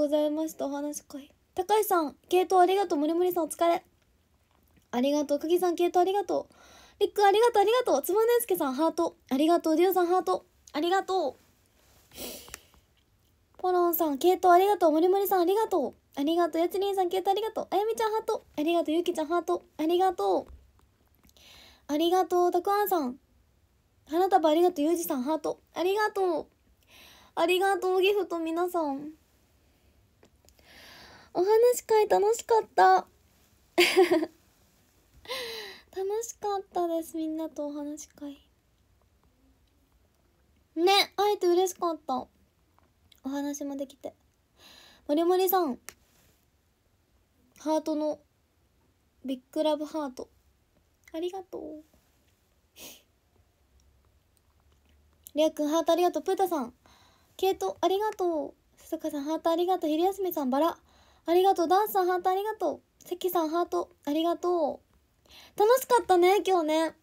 ございました。お話会。高橋さん、系統ありがとう。もりもりさん、お疲れ。ありがとう。くさん、系統ありがとう。りっくありがとう、ありがとう。つばねすけさん、ハート。ありがとう。りゅうさん、ハート。ありがとう。ポロンさん、系統ありがとう。もりもりさん、ありがとう。ありがとう。やつりんさん、系統ありがとう。あやみちゃん、ハート。ありがとう。ゆきちゃん、ハート。ありがとう。ありがとう。たくあんさん。花束ありがとう。ゆうじさん、ハート。ありがとう。ありがとう。ギフト、皆さん。お話会楽しかった 楽しかったですみんなとお話会ね会えて嬉しかったお話もできてもりもりさんハートのビッグラブハートありがとうりゃくんハートありがとうプータさんケイトありがとう鈴鹿かさんハートありがとう昼休みさんバラありがとう。ダンさんハートありがとう。関さんハートありがとう。楽しかったね、今日ね。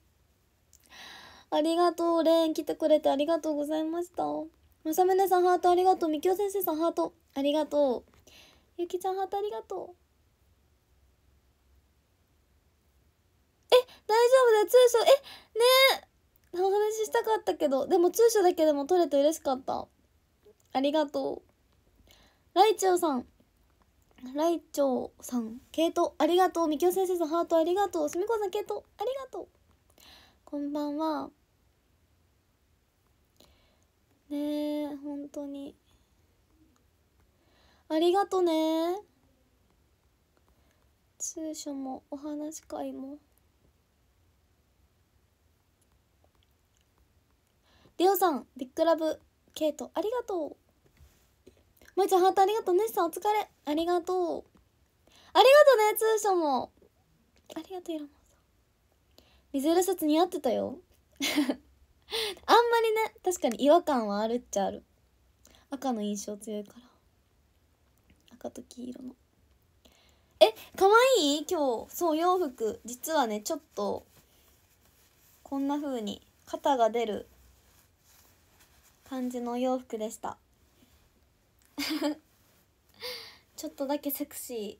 ありがとう。レーン来てくれてありがとうございました。さむねさんハートありがとう。みきお先生さんハートありがとう。ゆきちゃんハートありがとう。え大丈夫だよ通所えねえお話ししたかったけどでも通所だけでも取れて嬉しかったありがとうライチョウさんライチョウさん、ケイト、ありがとう。みきお先生さん、ハート、ありがとう。すみこさん、ケイト、ありがとう。こんばんは。ねえ、本当に。ありがとね。通所もお話し会も。りオさん、ビッグラブ、ケイト、ありがとう。もいちゃんハートありがとう。ねさんお疲れ。ありがとう。ありがとうね、通所も。ありがとう、いろモさん。水色シャツ似合ってたよ。あんまりね、確かに違和感はあるっちゃある。赤の印象強いから。赤と黄色の。え、かわいい今日。そう、洋服。実はね、ちょっと、こんな風に肩が出る感じのお洋服でした。ちょっとだけセクシー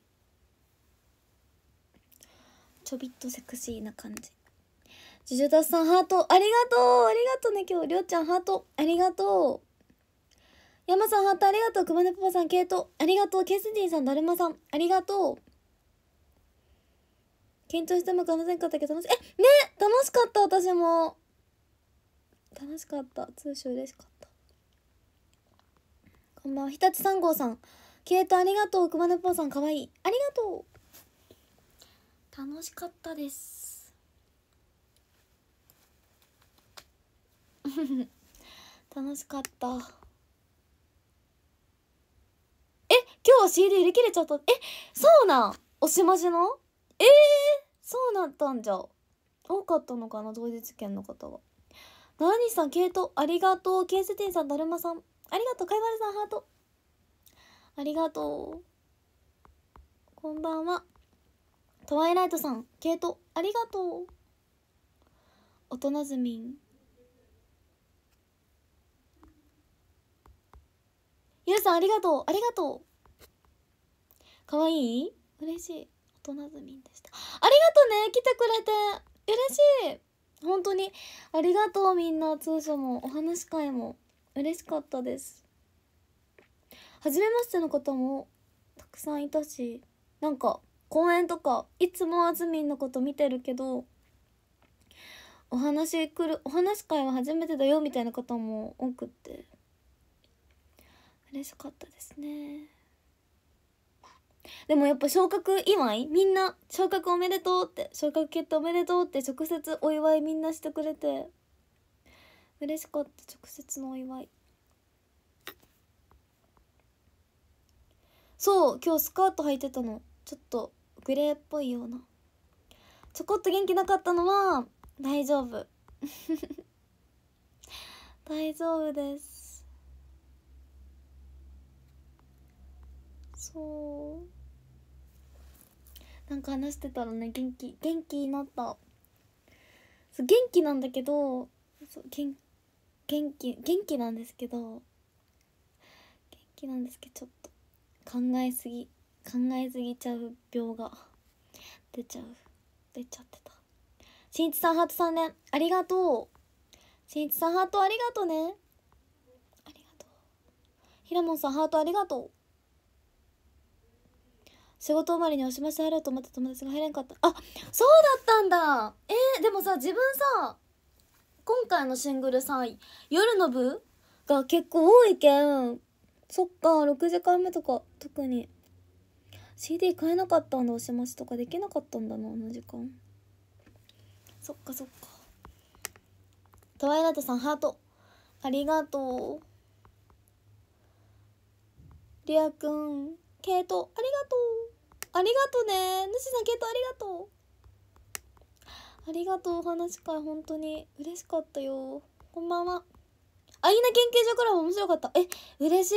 ちょびっとセクシーな感じジュジュダさんハートありがとうありがとうね今日りょうちゃんハートありがとう山さんハートありがとう熊根パパさんケイトありがとうケスディさんだるまさんありがとう緊張してもまく話せんかったけど楽しいえね楽しかった私も楽しかった通称嬉しかったこんばんは。日立三号さん。ケイトありがとう。熊野ぽーさんかわいい。ありがとう。楽しかったです。楽しかった。え、今日 CD 売り切れちゃった。え、そうなんおしまじのええー、そうなったんじゃ。多かったのかな当日券の方は。ナニさん、ケイト、ありがとう。ケイステさん、だるまさん、ありがとう、かいわるさん、ハート。ありがとう。こんばんは。トワイライトさん、ケイト、ありがとう。大人ずみん。ゆうさん、ありがとう、ありがとう。かわいい嬉しい。大人ずみんでした。ありがとうね、来てくれて。嬉しい。本当に。ありがとう、みんな。通所も、お話会も。嬉しかったです初めましての方もたくさんいたしなんか公演とかいつもあずみんのこと見てるけどお話来るお話会は初めてだよみたいな方も多くって嬉しかったですねでもやっぱ昇格祝いみんな昇格おめでとうって昇格決定おめでとうって直接お祝いみんなしてくれて嬉しかった直接のお祝いそう今日スカート履いてたのちょっとグレーっぽいようなちょこっと元気なかったのは大丈夫 大丈夫ですそうなんか話してたらね元気元気になったそう元気なんだけどそう元元気元気なんですけど元気なんですけどちょっと考えすぎ考えすぎちゃう病が出ちゃう出ちゃってたしんいちさんハート3年ありがとうしんいちさんハートありがとうねありがとうひらもんさんハートありがとう仕事終わりにおしまし入ろうと思った友達が入れんかったあそうだったんだえー、でもさ自分さ今回のシングル3位「夜の部」が結構多いけんそっか6時間目とか特に CD 買えなかったんだおしましとかできなかったんだなあの時間そっかそっかトワイライトさんハートありがとうりあくんケイトありがとうありがとうね主さんケイトありがとうありがとうお話会本当に嬉しかったよこんばんはあいな研究所かラブ面白かったえ嬉しい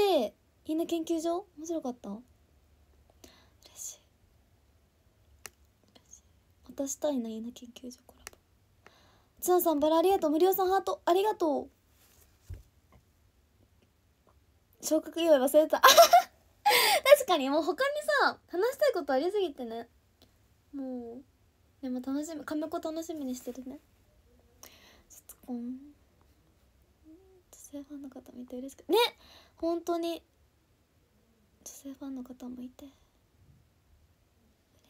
いいな研究所面白かった嬉しいまたしたいないな研究所コラボツさんバラありがとう無料さんハートありがとう昇格祝い忘れた 確かにもう他にさ話したいことありすぎてねもうでも楽しみカメ子楽しみにしてるねちょっとこん女性ファンの方もいて嬉しくね本当に女性ファンの方もいて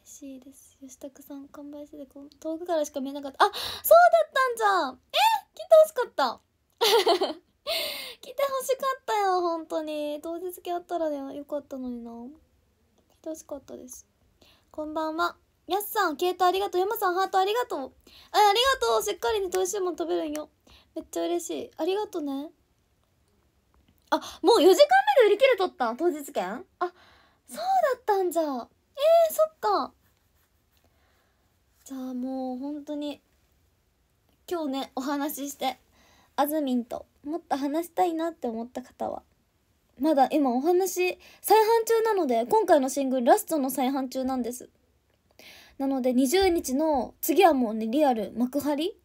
嬉しいです吉高さん完売してて遠くからしか見えなかったあそうだったんじゃんえ来てほしかった 来てほしかったよ本当に当日来あったらねよかったのにな来てほしかったですこんばんはやっさん、ケイトありがとう。山さん、ハートありがとう。あ、ありがとう。しっかりね、おいしいもん食べるんよ。めっちゃ嬉しい。ありがとうね。あ、もう4時間目で売り切れとった当日券あ、そうだったんじゃ。えー、そっか。じゃあもう本当に、今日ね、お話しして、あずみんともっと話したいなって思った方は、まだ今お話、再販中なので、今回のシングルラストの再販中なんです。なので20日の次はもうねリアル幕張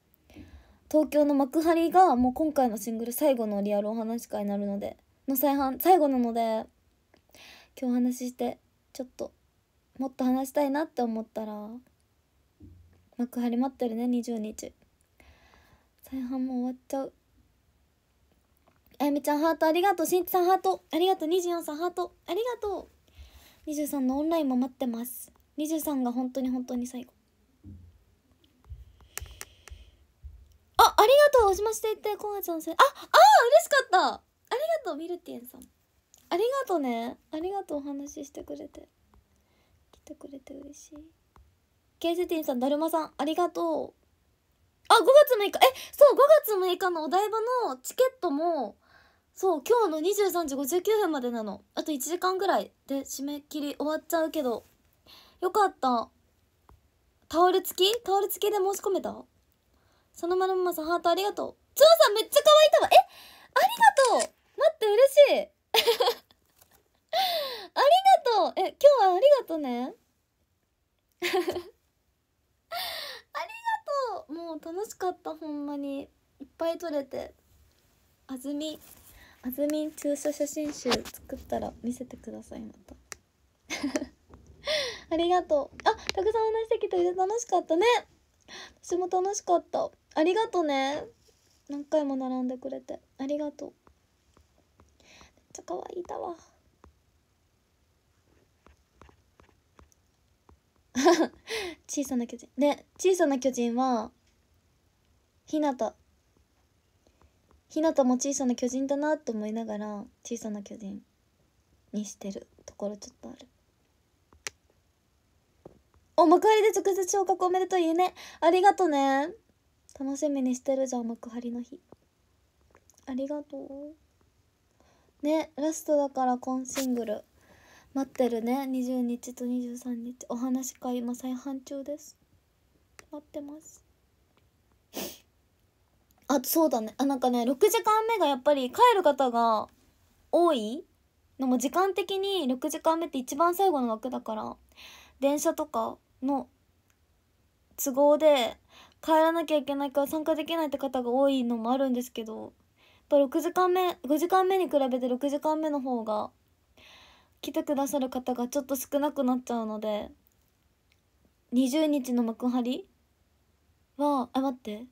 東京の幕張がもう今回のシングル最後のリアルお話会になるのでの再販最後なので今日お話ししてちょっともっと話したいなって思ったら幕張待ってるね20日再販も終わっちゃうあやみちゃんハートありがとうしんちさんハートありがとう24さんハートありがとう23のオンラインも待ってます23が本当に本当に最後あありがとうおしましてってこはちゃんせああ嬉しかったありがとうミルティエンさんありがとうねありがとうお話ししてくれて来てくれて嬉しいケイセティンさんだるまさんありがとうあ5月6日えそう5月6日のお台場のチケットもそう今日の23時59分までなのあと1時間ぐらいで締め切り終わっちゃうけどよかったタオル付きタオル付きで申し込めたそのまのままさんハートありがとうつばさんめっちゃ可愛いたわえありがとう待って嬉しい ありがとうえ今日はありがとうね ありがとうもう楽しかったほんまにいっぱい撮れてあずみあずみん駐車写真集作ったら見せてくださいまた ありがとう。あ、たくさん話してきて楽しかったね。私も楽しかった。ありがとね。何回も並んでくれて。ありがとう。めっちゃ可愛いだわ。小さな巨人。ね、小さな巨人は、ひなた。ひなたも小さな巨人だなと思いながら、小さな巨人にしてるところちょっとある。お幕張で直接昇格おめでとう言うねありがとね楽しみにしてるじゃん幕張の日ありがとうねラストだから今シングル待ってるね20日と23日お話会今再販中です待ってますあそうだねあなんかね6時間目がやっぱり帰る方が多いのも時間的に6時間目って一番最後の枠だから電車とかの都合で帰らなきゃいけないから参加できないって方が多いのもあるんですけどやっぱ6時間目5時間目に比べて6時間目の方が来てくださる方がちょっと少なくなっちゃうので20日の幕張はあ待って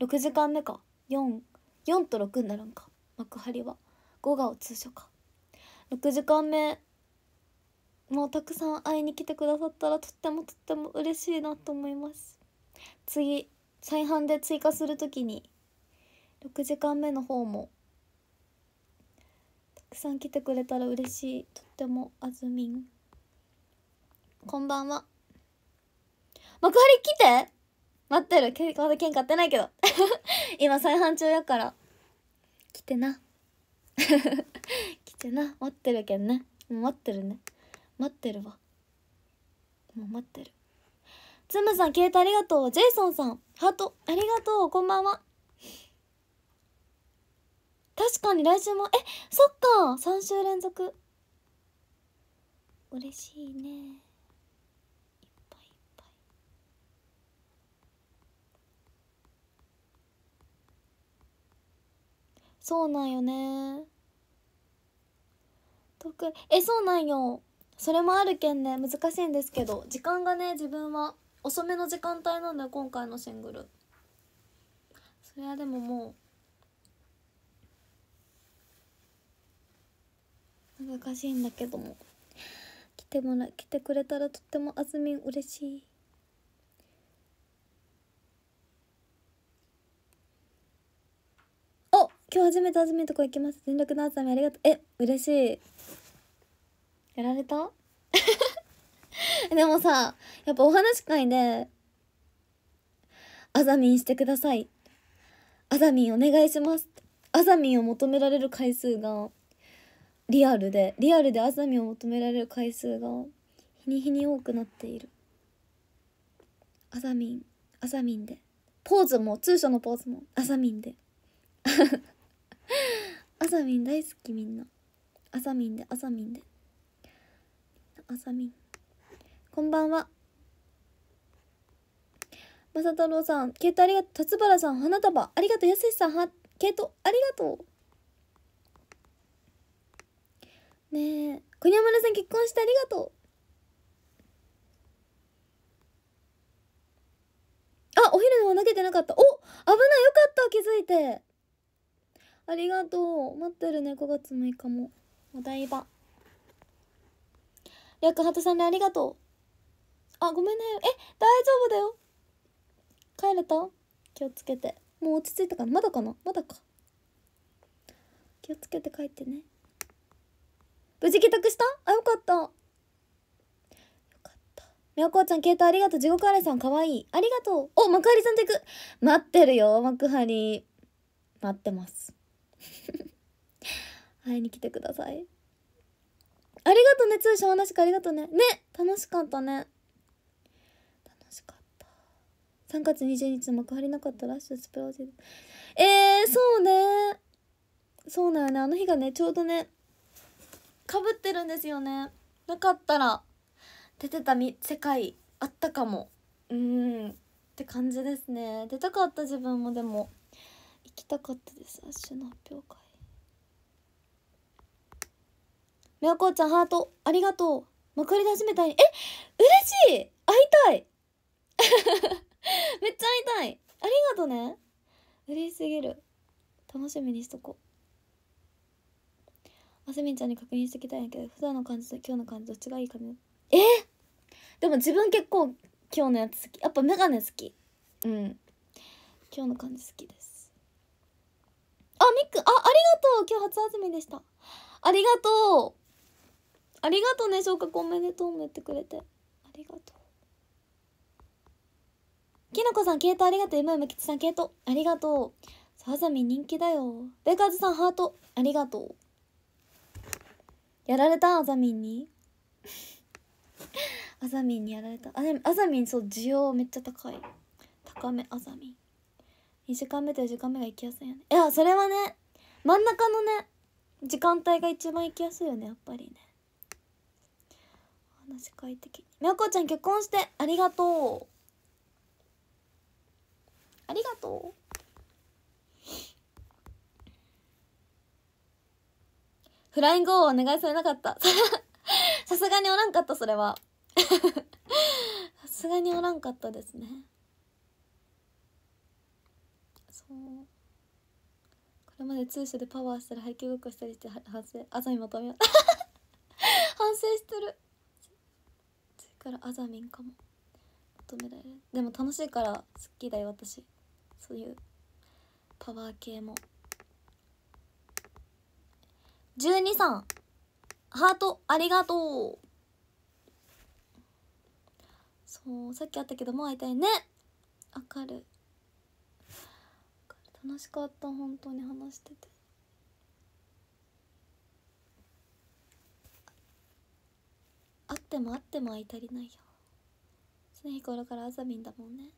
6時間目か44と6になるんか幕張は5がお通所か6時間目もうたくさん会いに来てくださったらとってもとっても嬉しいなと思います次再販で追加するときに6時間目の方もたくさん来てくれたら嬉しいとってもあずみんこんばんは幕張来て待ってるけまだ券買ってないけど 今再販中やから来てな 来てな待ってるけんね待ってるね待ってるわもう待ってるつむさん携帯ありがとうジェイソンさんハートありがとうこんばんは確かに来週もえそっか3週連続嬉しいねいっぱいいっぱいそうなんよねえそうなんよそれもあるけんね難しいんですけど時間がね自分は遅めの時間帯なんだよ今回のシングルそれはでももう難しいんだけども来てもら来てくれたらとってもあずみん嬉しいお今日初めてあずみんとこ行きます全力のあずみありがとうえ嬉しいやられた でもさ、やっぱお話し会で、あざみんしてください。あざみんお願いします。あざみんを求められる回数が、リアルで、リアルであざみんを求められる回数が、日に日に多くなっている。あざみん、あざみんで。ポーズも、通所のポーズも、あざみんで。あざみん大好きみんな。あざみんで、あざみんで。あさみんこんばんはまさたろうさんケイトありがとう辰原さん花束ありがとうやすしさんはケイトありがとうねえ小宮村さん結婚してありがとうあお昼のは投げてなかったお危ないよかった気づいてありがとう待ってるね5月6日もお台場りゃさんありがとう。あ、ごめんね。え、大丈夫だよ。帰れた気をつけて。もう落ち着いたかなまだかなまだか。気をつけて帰ってね。無事帰宅したあ、よかった。よかった。みやこちゃん、携帯ありがとう。地獄あレさん、かわいい。ありがとう。お、幕張さんと行く。待ってるよ、幕張。待ってます。会いに来てください。ありがとうね、通称同じくありがとうね。ね楽しかったね。楽しかった。3月20日の幕張なかったラッシュスプラジル。えー、そうね。そうだよね。あの日がね、ちょうどね、かぶってるんですよね。なかったら、出てたみ世界あったかも。うん。って感じですね。出たかった自分もでも、行きたかったです。ラッシュの発表会。みやこちゃんハート、ありがとう。まくり出したいに。え嬉しい会いたい めっちゃ会いたいありがとうね。嬉しすぎる。楽しみにしとこう。あすみんちゃんに確認してきたんやけど、普段の感じと今日の感じどっちがいいかね。えでも自分結構今日のやつ好き。やっぱメガネ好き。うん。今日の感じ好きです。あ、みっくん、あ、ありがとう今日初あすみでした。ありがとうありがとうね昇格おめでとうも言ってくれてありがとうきのこさん系統ありがとう今山吉さん系統ありがとうさざみ人気だよベガーズさんハートありがとうやられたあざみんに あざみんにやられたああざみんそう需要めっちゃ高い高めあざみん2時間目と4時間目が行きやすいよねいやそれはね真ん中のね時間帯が一番行きやすいよねやっぱりね話的にみゃこちゃん結婚してありがとうありがとうフライングをお願いされなかった さすがにおらんかったそれは さすがにおらんかったですねそうこれまで通所でパワーしたり配給ごっこしたりして反省あざみまとめ 反省してるからあざみんかも求められるでも楽しいから好きだよ私そういうパワー系も12さんハートありがとうそうさっきあったけどもう会いたいねわかる楽しかった本当に話しててあってもあっても相足りないよ常日頃からあざみんだもんね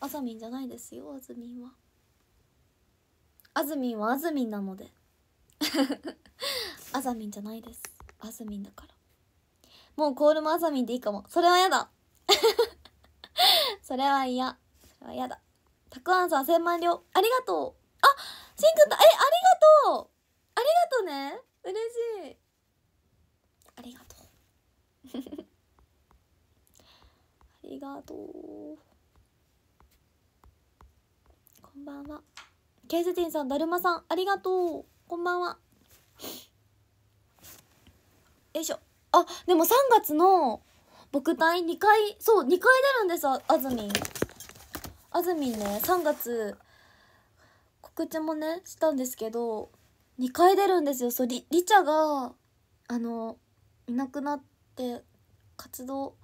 あざみんじゃないですよあずみんはあずみんはあずみんなので あざみんじゃないですあずみんだからもうコールもあざみんでいいかもそれはやだそれは嫌それは嫌だたくあんさん千万両ありがとうあしんくんとえありがとうありがとうね嬉しいありがとうこんばんはケースティンさんだるまさんありがとうこんばんはよいしょあでも3月の僕隊2回そう2回出るんですあずみんあずみんね3月告知もねしたんですけど2回出るんですよそうり、りちゃがあのいなくなっで活動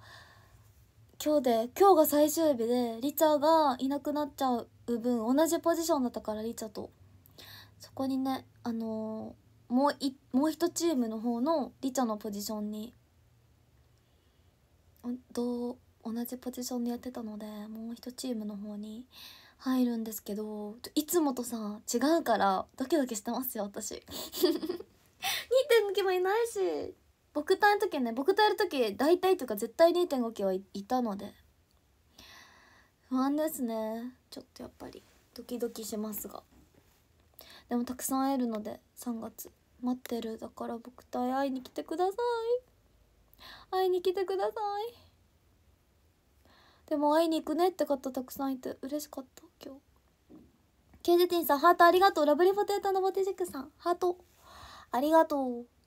今日で今日が最終日でリチャがいなくなっちゃう分同じポジションだったからリチャとそこにねあのー、もういもう一チームの方のリチャのポジションにどう同じポジションでやってたのでもう一チームの方に入るんですけどいつもとさ違うからドキドキしてますよ私2.5 もいないし僕体の時ね僕るの時大体というか絶対 2.5kg はい、いたので不安ですねちょっとやっぱりドキドキしますがでもたくさん会えるので3月待ってるだから僕と会いに来てください会いに来てくださいでも会いに行くねって方たくさんいて嬉しかった今日ケンジティンさんハートありがとうラブリーポテータのボテジックさんハートありがとう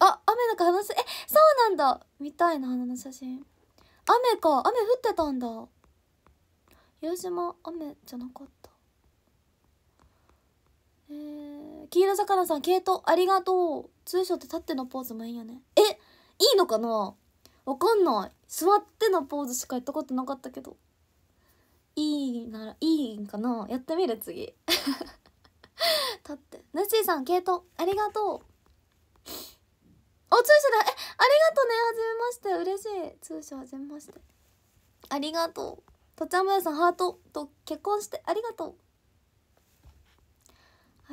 あ雨の可話すえそうなんだみたいな花の写真雨か雨降ってたんだ広島雨じゃなかったえー、黄色魚さん系統ありがとう通称って立ってのポーズもいいよねえいいのかなわかんない座ってのポーズしかやったことなかったけどいいならいいんかなやってみる次 立ってぬっしーさん系統ありがとうお通所だえありがとうねはじめまして嬉しい通所はじめましてありがとうとちゃむやさんハートと結婚してありがとう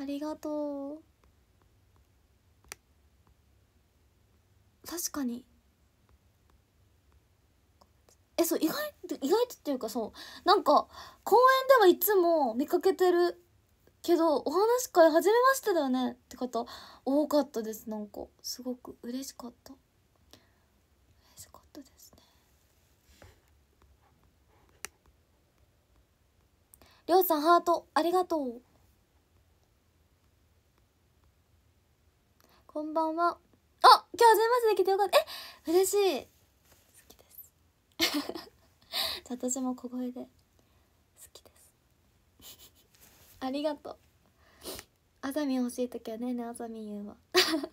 ありがとう確かにえそう意外意外とっていうかそうなんか公園ではいつも見かけてるけどお話会初めましてだよねって方多かったですなんかすごく嬉しかったりょうさんハートありがとうこんばんはあ今日初めましてできてよかったえ嬉しい好きです 私も小声で好きです ありがとうあざみん欲しい時はねねあざみん言うわ あ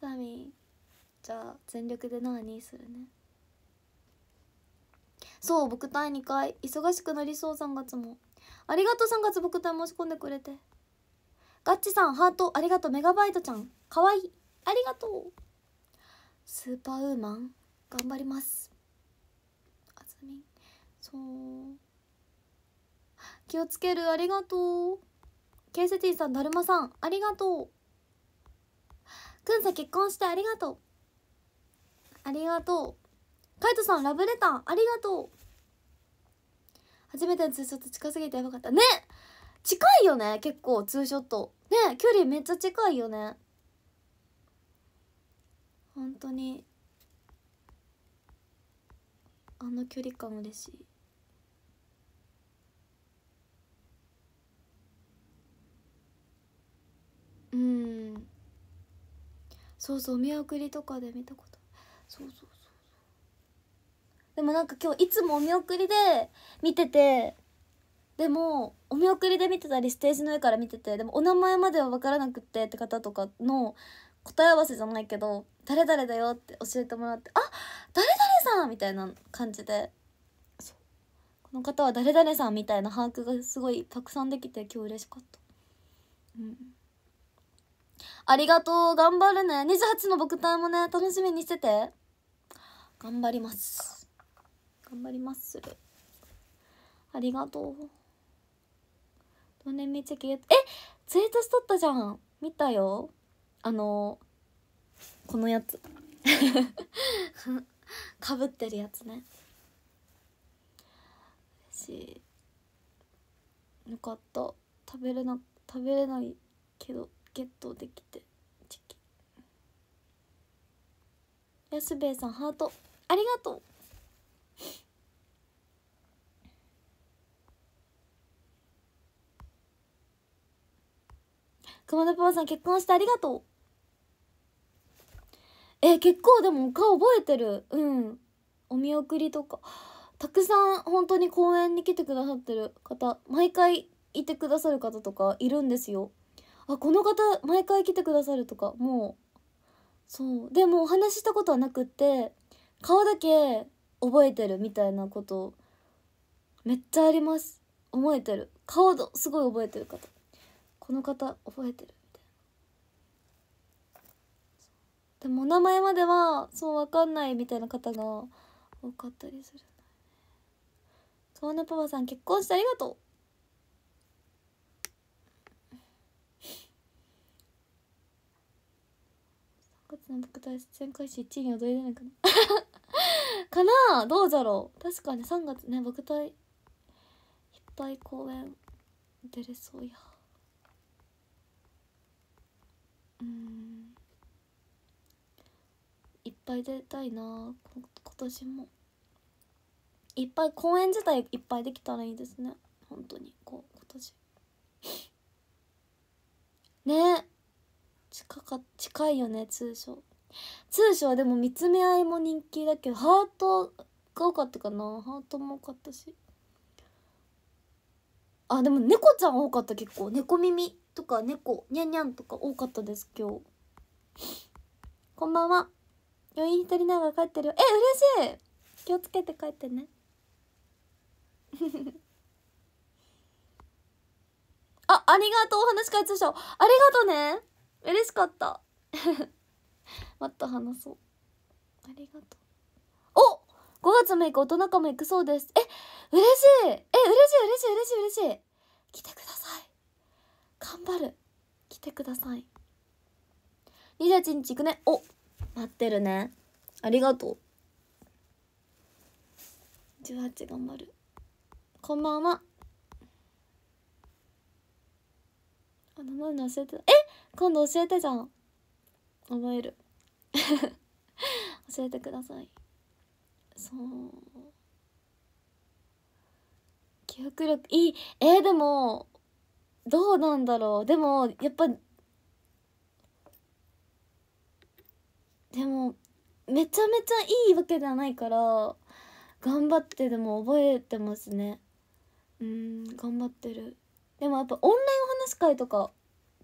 ざみんじゃあ全力で何するねそう僕隊2回忙しくなりそう3月もありがとう3月僕隊申し込んでくれてガッチさんハートありがとうメガバイトちゃんかわいいありがとうスーパーウーマン頑張りますあずみそう気をつけるありがとうケイセティさんだるまさんありがとうくんさ結婚してありがとうありがとうカイトさんラブレターありがとう初めてのツーショット近すぎてやばかったね近いよね結構ツーショットね距離めっちゃ近いよね本当にあの距離感嬉しいうんそうそう見送りとかで見たことそうそうそうでもなんか今日いつもお見送りで見ててでもお見送りで見てたりステージの上から見ててでもお名前までは分からなくてって方とかの答え合わせじゃないけど「誰々だよ」って教えてもらって「あ誰々さん!」みたいな感じでこの方は誰々さんみたいな把握がすごいたくさんできて今日嬉しかった。うんありがとう。頑張るね。28の僕隊もね、楽しみにしてて。頑張ります。頑張ります。ありがとう。えっ、え、ツイートしとったじゃん。見たよ。あの、このやつ。かぶってるやつね。しよかった食べれな食べれないけどゲットできてチキ安兵衛さんハートありがとう熊田パパさん結婚してありがとうえ結構でも顔覚えてるうんお見送りとかたくさん本当に公園に来てくださってる方毎回いてくださる方とかいるんですよあこの方毎回来てくださるとかもうそうでもお話ししたことはなくって顔だけ覚えてるみたいなことめっちゃあります覚えてる顔すごい覚えてる方この方覚えてるみたいなでもお名前まではそうわかんないみたいな方が多かったりするそうねパパさん結婚してありがとうん僕と出演開始1位に踊りでなく。かな かなどうじゃろう確かに3月ね僕といっぱい公演出れそうやうんいっぱい出たいな今年もいっぱい公演自体いっぱいできたらいいですね本当にこう今年ねえ近か近いよね通称通称はでも見つめ合いも人気だけどハートが多かったかなハートも多かったしあでも猫ちゃん多かった結構猫耳とか猫にゃんにゃんとか多かったです今日こんばんは余韻浸りながら帰ってるよえ嬉しい気をつけて帰ってね あ、ありがとう、お話会通称。ありがとうね。嬉しかった もっと話そうありがとうお5月6日大人かも行くそうですえ嬉しいえ嬉しい嬉しい嬉しい嬉しい来てください頑張る来てください28日行くねお待ってるねありがとう18頑張るこんばんはあ、名前忘れてた。え今度教えてじゃん覚える 教えてくださいそう記憶力いいえー、でもどうなんだろうでもやっぱでもめちゃめちゃいいわけじゃないから頑張ってでも覚えてますねうん頑張ってるでもやっぱオンラインお話会とか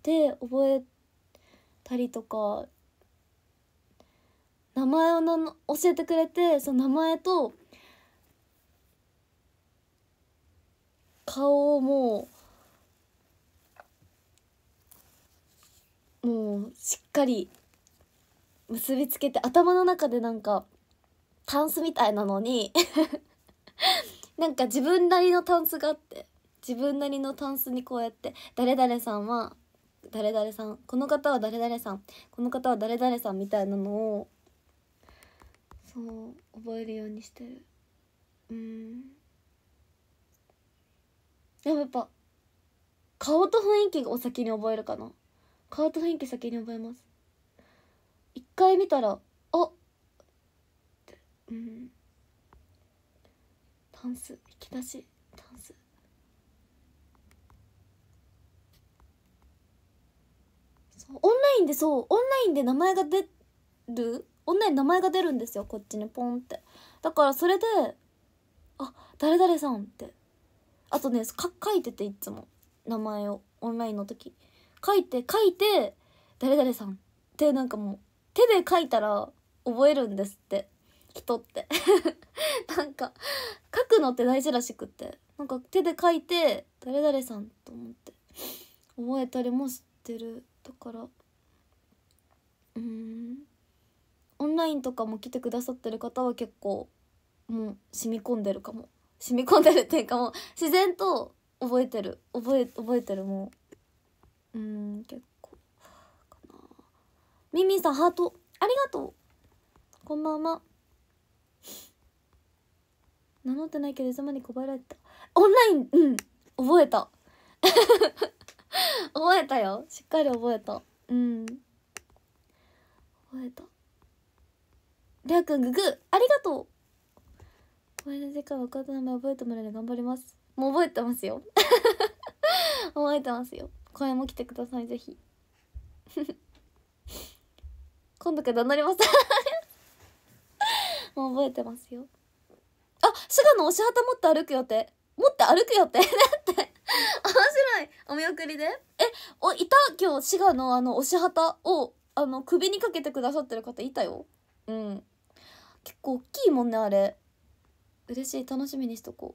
で覚えたりとか名前をな教えてくれてその名前と顔をもうもうしっかり結びつけて頭の中でなんかタンスみたいなのに なんか自分なりのタンスがあって自分なりのタンスにこうやって誰々さんは誰々さんこの方は誰々さんこの方は誰々さんみたいなのをそう覚えるようにしてるうんでもやっぱ顔と雰囲気を先に覚えるかな顔と雰囲気先に覚えます一回見たらあっうんタンス引き出しタンスオンラインでそうオンラインで名前が出るオンライン名前が出るんですよこっちにポンってだからそれであ誰々さんってあとね書いてていつも名前をオンラインの時書いて書いて誰々さんってなんかもう手で書いたら覚えるんですって人って なんか書くのって大事らしくてなんか手で書いて誰々さんと思って覚えたりもしてるだからうんオンラインとかも来てくださってる方は結構もう染み込んでるかも染み込んでるっていうかもう自然と覚えてる覚え覚えてるもううん結構かなミミさんハートありがとうこんばんは名乗ってないけど様に配られたオンラインうん覚えた 覚えたよしっかり覚えたうん覚えたりゃくんググありがとう前の時間分かった名前覚えてもらえる頑張りますもう覚えてますよ 覚えてますよ声も来てくださいぜひ 今度からなりますもう覚えてますよあ滋賀の推し旗持って歩く予定持って歩く予定だって面白いお見送りでえおいた今日滋賀のあの押し旗をあの首にかけてくださってる方いたようん結構大きいもんねあれ嬉しい楽しみにしとこ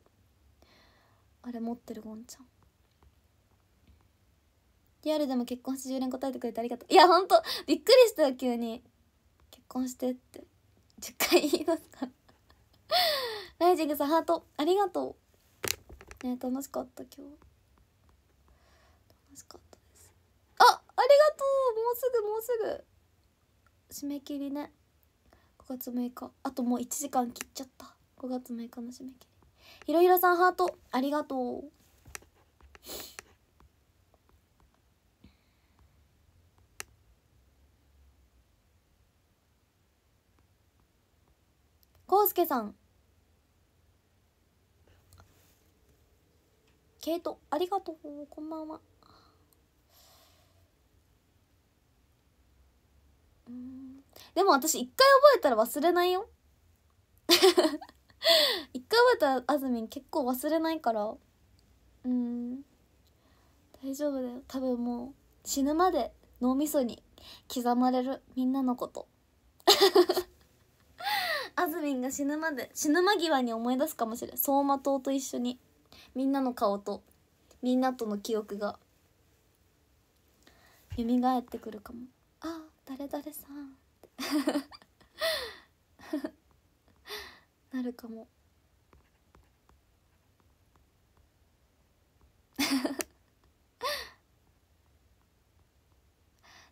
うあれ持ってるゴンちゃんリアルでも結婚して10年答えてくれてありがとういやほんとびっくりしたよ急に結婚してって10回言いますからライジングさんハートありがとうね楽しかった今日しかったですあありがとうもうすぐもうすぐ締め切りね5月6日あともう1時間切っちゃった5月6日の締め切りひろひろさんハートありがとうこうすけさんケイトありがとうこんばんはうんでも私一回覚えたら忘れないよ 一回覚えたらあずみん結構忘れないからうん大丈夫だよ多分もう死ぬまで脳みそに刻まれるみんなのことあずみんが死ぬまで死ぬ間際に思い出すかもしれん走馬灯と一緒にみんなの顔とみんなとの記憶が蘇ってくるかもああ誰々さん」って なるかも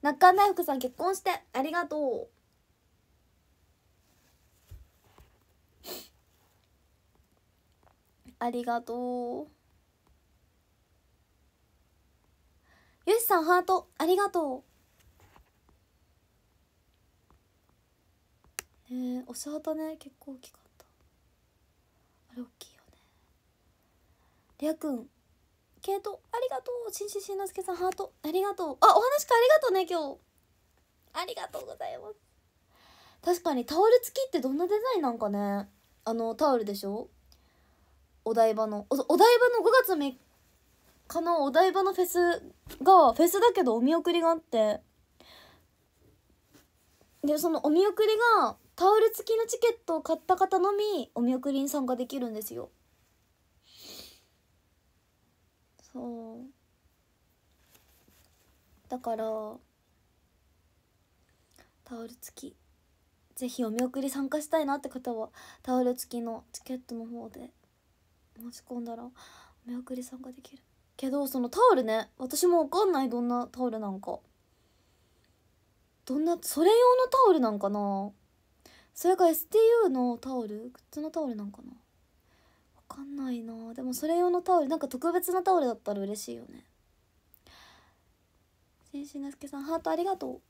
なっかん大福さん結婚してありがとうありがとうゆしさんハートありがとうえー、おしゃね結構大きかったあれ大きいよねりゃくんケイトありがとうしんしんしんのすけさんハートありがとうあお話かありがとうね今日ありがとうございます確かにタオル付きってどんなデザインなんかねあのタオルでしょお台場のお台場の5月3日のお台場のフェスがフェスだけどお見送りがあってでそのお見送りがタオル付きのチケットを買った方のみお見送りに参加できるんですよそうだからタオル付きぜひお見送り参加したいなって方はタオル付きのチケットの方で持ち込んだらお見送り参加できるけどそのタオルね私も分かんないどんなタオルなんかどんなそれ用のタオルなんかなそれか STU のタオル靴のタオルなんかなわかんないなでもそれ用のタオルなんか特別なタオルだったら嬉しいよね先進のすけさんハートありがと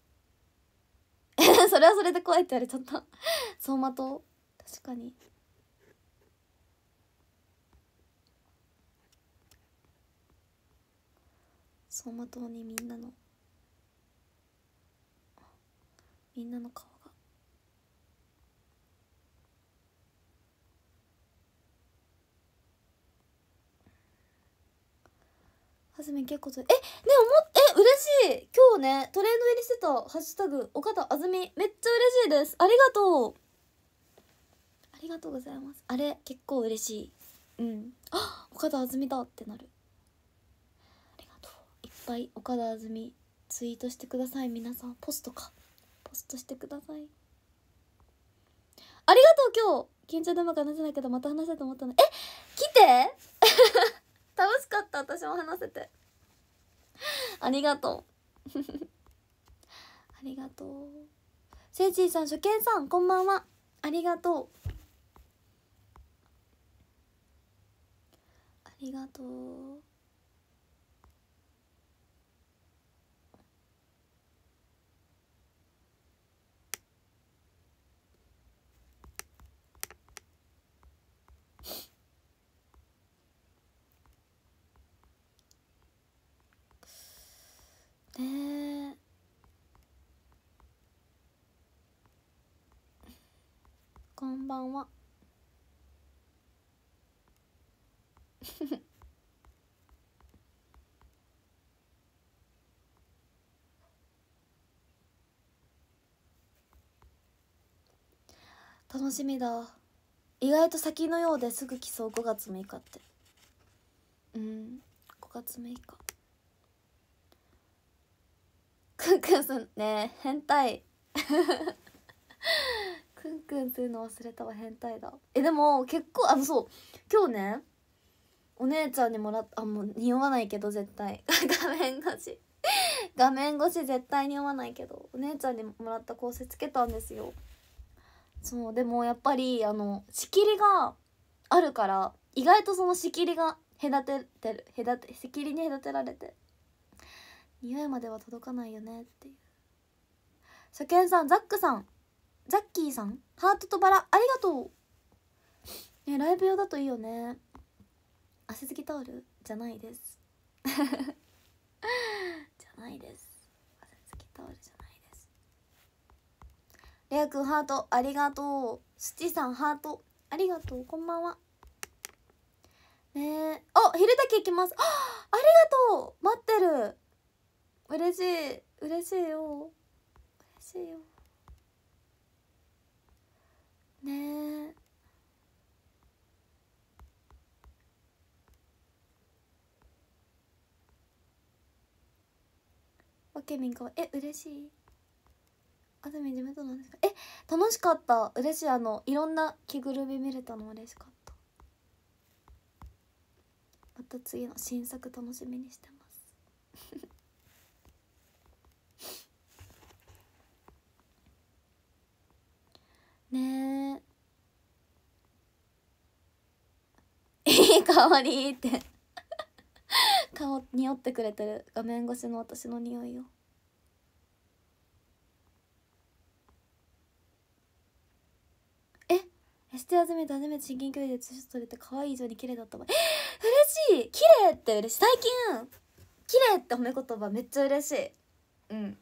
う それはそれで怖いって言われちゃった走馬灯確かに走馬灯にみんなのみんなの顔はずめ結構とえね思っえ嬉しい今日ねトレンド入りしてた「ハッシュタグ岡田あずみ」めっちゃ嬉しいですありがとうありがとうございますあれ結構嬉しいうんあ岡田あずみだってなるありがとういっぱい岡田あずみツイートしてください皆さんポストかポストしてくださいありがとう今日緊張でうまく話せないけどまた話せたと思ったのえ来て楽しかった私も話せてありがとう ありがとうせいちーさん初見さんこんばんはありがとうありがとうねこんばんは 楽しみだ意外と先のようですぐ来そう5月6日ってうん5月6日くんくんすんね変態 くんくんいうの忘れたわ変態だえでも結構あのそう今日ねお姉ちゃんにもらったあもう匂わないけど絶対 画面越し画面越し絶対匂わないけどお姉ちゃんにもらった香水つけたんですよそうでもやっぱりあの仕切りがあるから意外とその仕切りが隔ててる隔て仕切りに隔てられて匂いまでは届かないよねっていう初見さんザックさんザッキーさんハートとバラありがとうねライブ用だといいよね汗付きタオルじゃないです じゃないです汗付きタオルじゃないですレアくんハートありがとうスチさんハートありがとうこんばんはねえあ昼だけ行きますあありがとう待ってる嬉しい嬉しいよ嬉しいよねえわけみんかえ嬉しいあずみ地元なんですかえ楽しかった嬉しいあのいろんな着ぐるみ見れたの嬉しかったまた次の新作楽しみにしてますねいい香りって顔匂ってくれてる画面越しの私の匂いをえエステアめメ初めて真剣距離でツーショット撮れて可愛い以上に綺麗だったわ嬉しい綺麗って嬉しい最近綺麗って褒め言葉めっちゃ嬉しいうん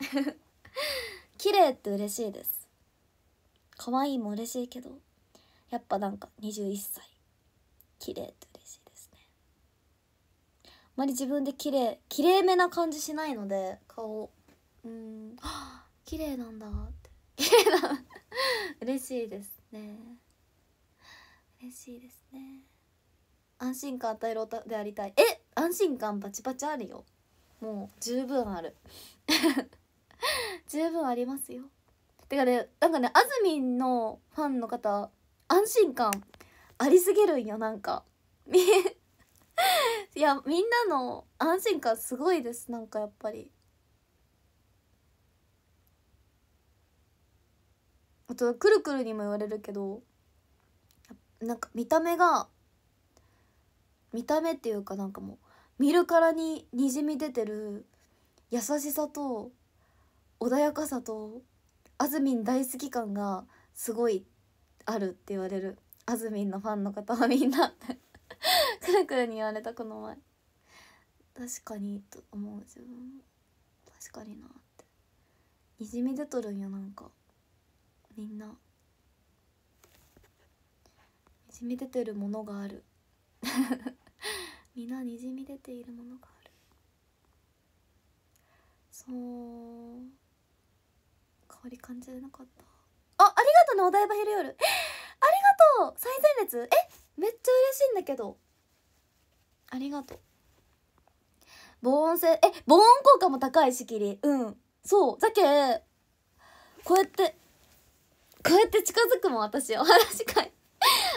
綺麗って嬉しいです可愛いも嬉しいけどやっぱなんか21歳綺麗って嬉しいですねあまり自分で綺麗綺麗めな感じしないので顔うん 綺麗なんだって綺麗な嬉しいですね嬉しいですね安心感与えるおたでありたいえ安心感バチバチあるよもう十分ある 十分ありますよてかねなんかねあずみんのファンの方安心感ありすぎるんよなんか いやみんなの安心感すごいですなんかやっぱりあとくるくるにも言われるけどなんか見た目が見た目っていうかなんかもう見るからににじみ出てる優しさと穏やかさとあずみん大好き感がすごいあるって言われるあずみんのファンの方はみんなくるくるに言われたこの前確かにと思う自分も確かになっていじみ出とるんよなんかみんないじみ出てるものがある みんなにじみ出ているものがあるそう香り感じれなかったあありがとうねお台場昼夜ありがとう最前列えめっちゃ嬉しいんだけどありがとう防音性え防音効果も高いしきりうんそうだけこうやってこうやって近づくもん私お話し会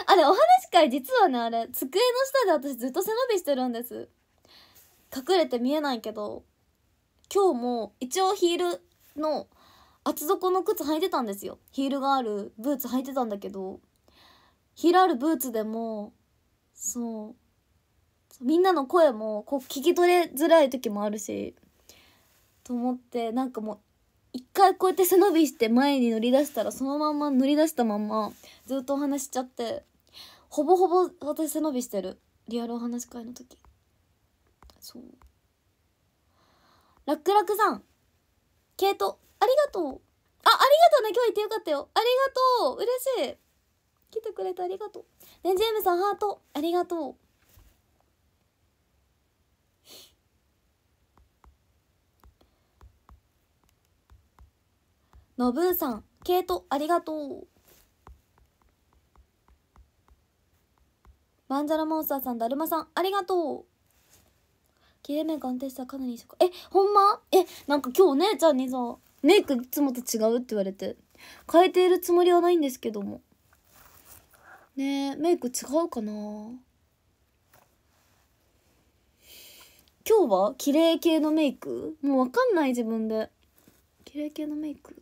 あれお話し会実はねあれ机の下で私ずっと背伸びしてるんです隠れて見えないけど今日も一応ヒールの厚底の靴履いてたんですよヒールがあるブーツ履いてたんだけどヒールあるブーツでもそうみんなの声もこう聞き取れづらい時もあるしと思ってなんかもう一回こうやって背伸びして前に乗り出したらそのまんま乗り出したまんまずっとお話しちゃってほぼほぼ私背伸びしてるリアルお話し会の時そうラックラクさんケイトありがとうあ、ありがとうね今日言ってよかったよありがとう嬉しい来てくれてありがとうねジェームさんハートありがとうのぶーさんケイトありがとうマンジャラモンスターさんだるまさんありがとう切れ目が安定したかなりいいえほんまえなんか今日お姉ちゃんにさメイクいつもと違うって言われて変えているつもりはないんですけどもねえメイク違うかな今日は綺麗系のメイクもう分かんない自分で綺麗系のメイク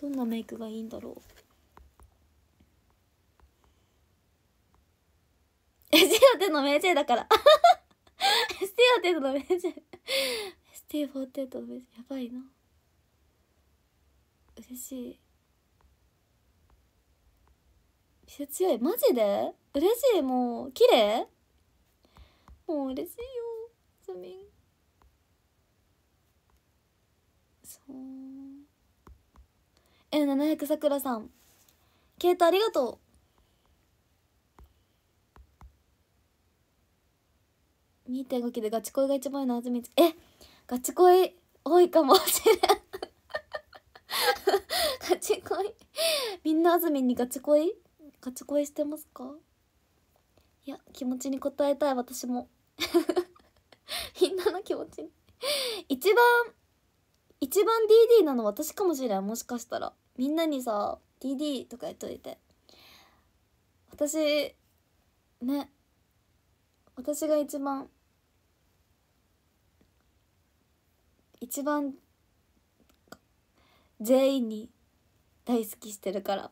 どんなメイクがいいんだろう エステオテの名人だからエステオテの名人エスティテの名人やばいな嬉しい美強いマジで嬉しいもう綺麗もう嬉しいよそうえ700さくらさんケイトありがとうでガチ恋が一番いいのずみつえガチ恋多いかもしれないガチ恋みんなあずみんにガチ恋ガチ恋してますかいや気持ちに応えたい私も みんなの気持ちに一番一番 DD なの私かもしれんもしかしたらみんなにさ DD とか言っといて私ね私が一番一番全員に大好きしてるから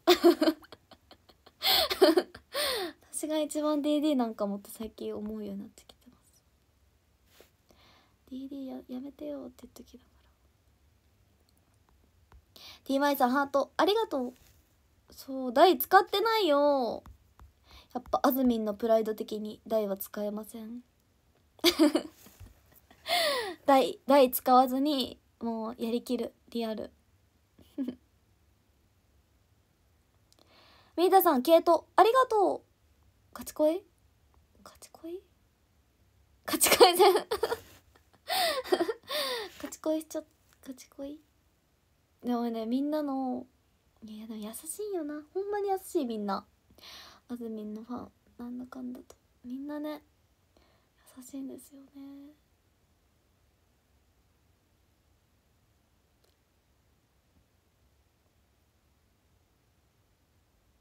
私が一番 DD なんかもって最近思うようになってきてます DD ややめてよって時だから T Y. さんハートありがとうそう台使ってないよやっぱあずみんのプライド的に台は使えません台台 使わずにもうやりきるリアルみーさん、ケイト、ありがとう勝ち恋勝ち恋勝ち恋ん。勝ち恋しちゃっ、勝ち恋でもね、みんなの、いや、でも優しいよな。ほんまに優しいみんな。あずみんのファン、なんだかんだと。みんなね、優しいんですよね。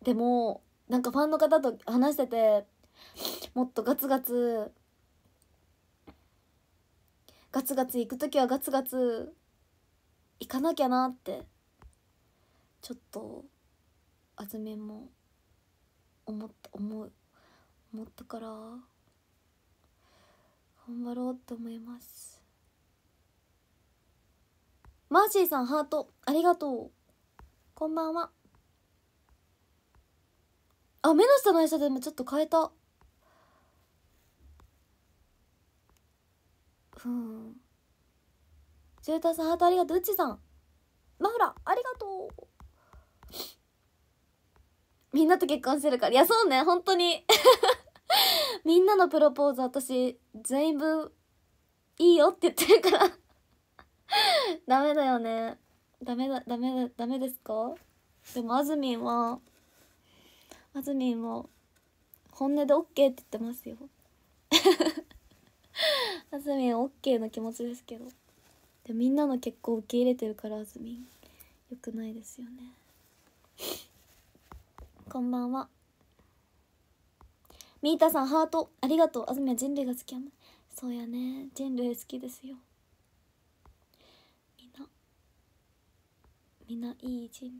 でもなんかファンの方と話しててもっとガツガツガツガツ行く時はガツガツ行かなきゃなってちょっとあずめも思った思う思ったから頑張ろうって思いますマーシーさんハートありがとうこんばんはあ目の下のアでもちょっと変えたうんジュータさんハートありがとううちさんマフラーありがとうみんなと結婚してるからいやそうね本当に みんなのプロポーズ私全部いいよって言ってるから ダメだよねダメだダメだダメですかでもあずみんはあずみんも本音で OK って言ってますよあずみん OK の気持ちですけどでみんなの結婚受け入れてるからあずみんよくないですよねこんばんはみーたさんハートありがとうあずみは人類が好きやもんそうやね人類好きですよみんなみんないい人類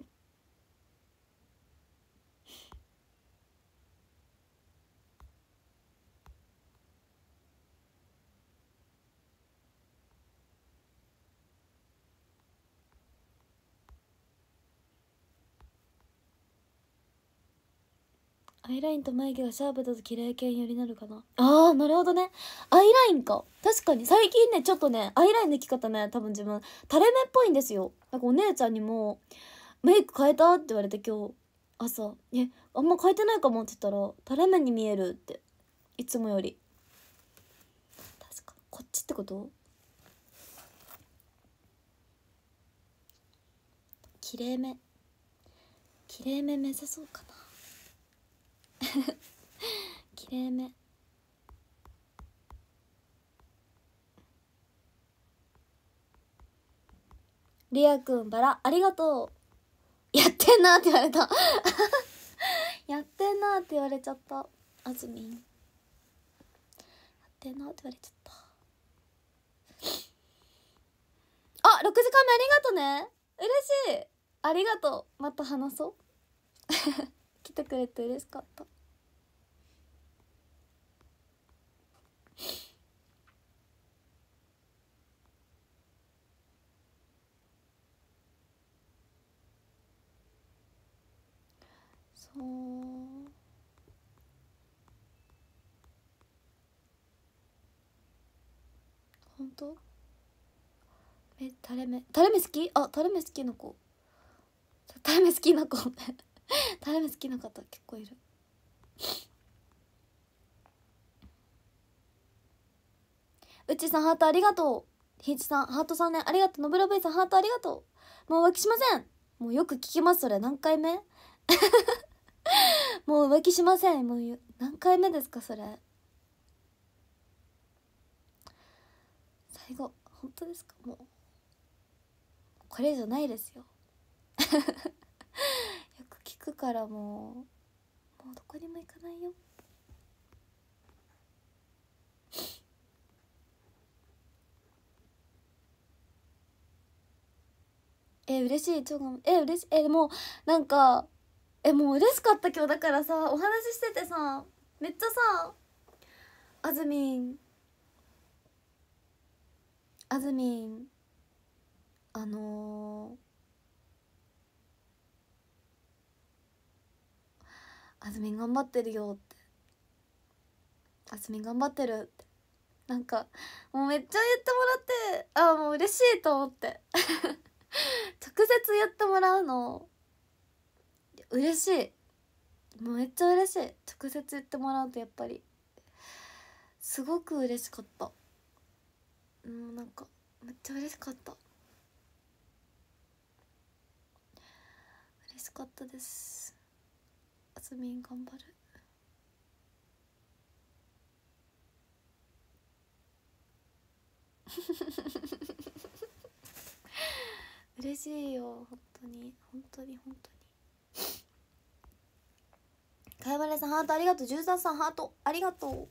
ラインと眉毛がシャープだと綺麗系よりなるかなああなるほどねアイラインか確かに最近ねちょっとねアイラインの着方ね多分自分垂れ目っぽいんですよなんかお姉ちゃんにも「メイク変えた?」って言われて今日朝「えあんま変えてないかも」って言ったら「垂れ目に見える」っていつもより確かこっちってこときれい綺きれい目指そうかな きれいめリアくんバラありがとうやってんなって言われた やってんなって言われちゃったあずみんやってんなって言われちゃったあ6時間目ありがとうね嬉しいありがとうまた話そう 来てくれて嬉しかったそう本当え垂れ目垂れ目好きあ垂れ目好きの子垂れ目好きな子 垂れ目好きな方結構いるうちさんハートありがとうひいちさんハート三年ありがとうのぶらぶいさんハートありがとうもう浮気しませんもうよく聞きますそれ何回目 もう浮気しませんもう何回目ですかそれ最後本当ですかもうこれ以上ないですよ よく聞くからもうもうどこにも行かないよえ嬉しい超がえ嬉しいえでもなんかえもう嬉しかった今日だからさお話ししててさめっちゃさあずみんあずみんあのあずみん頑張ってるよってあずみん頑張ってるってなんかもうめっちゃ言ってもらってあもう嬉しいと思って 直接言ってもらうの嬉しいもうめっちゃ嬉しい直接言ってもらうとやっぱりすごく嬉しかったもうなんかめっちゃ嬉しかった嬉しかったですあずみん頑張る 嬉しいよ本当に本当に本当にかいばれさんハートありがとう13さんハートありがとう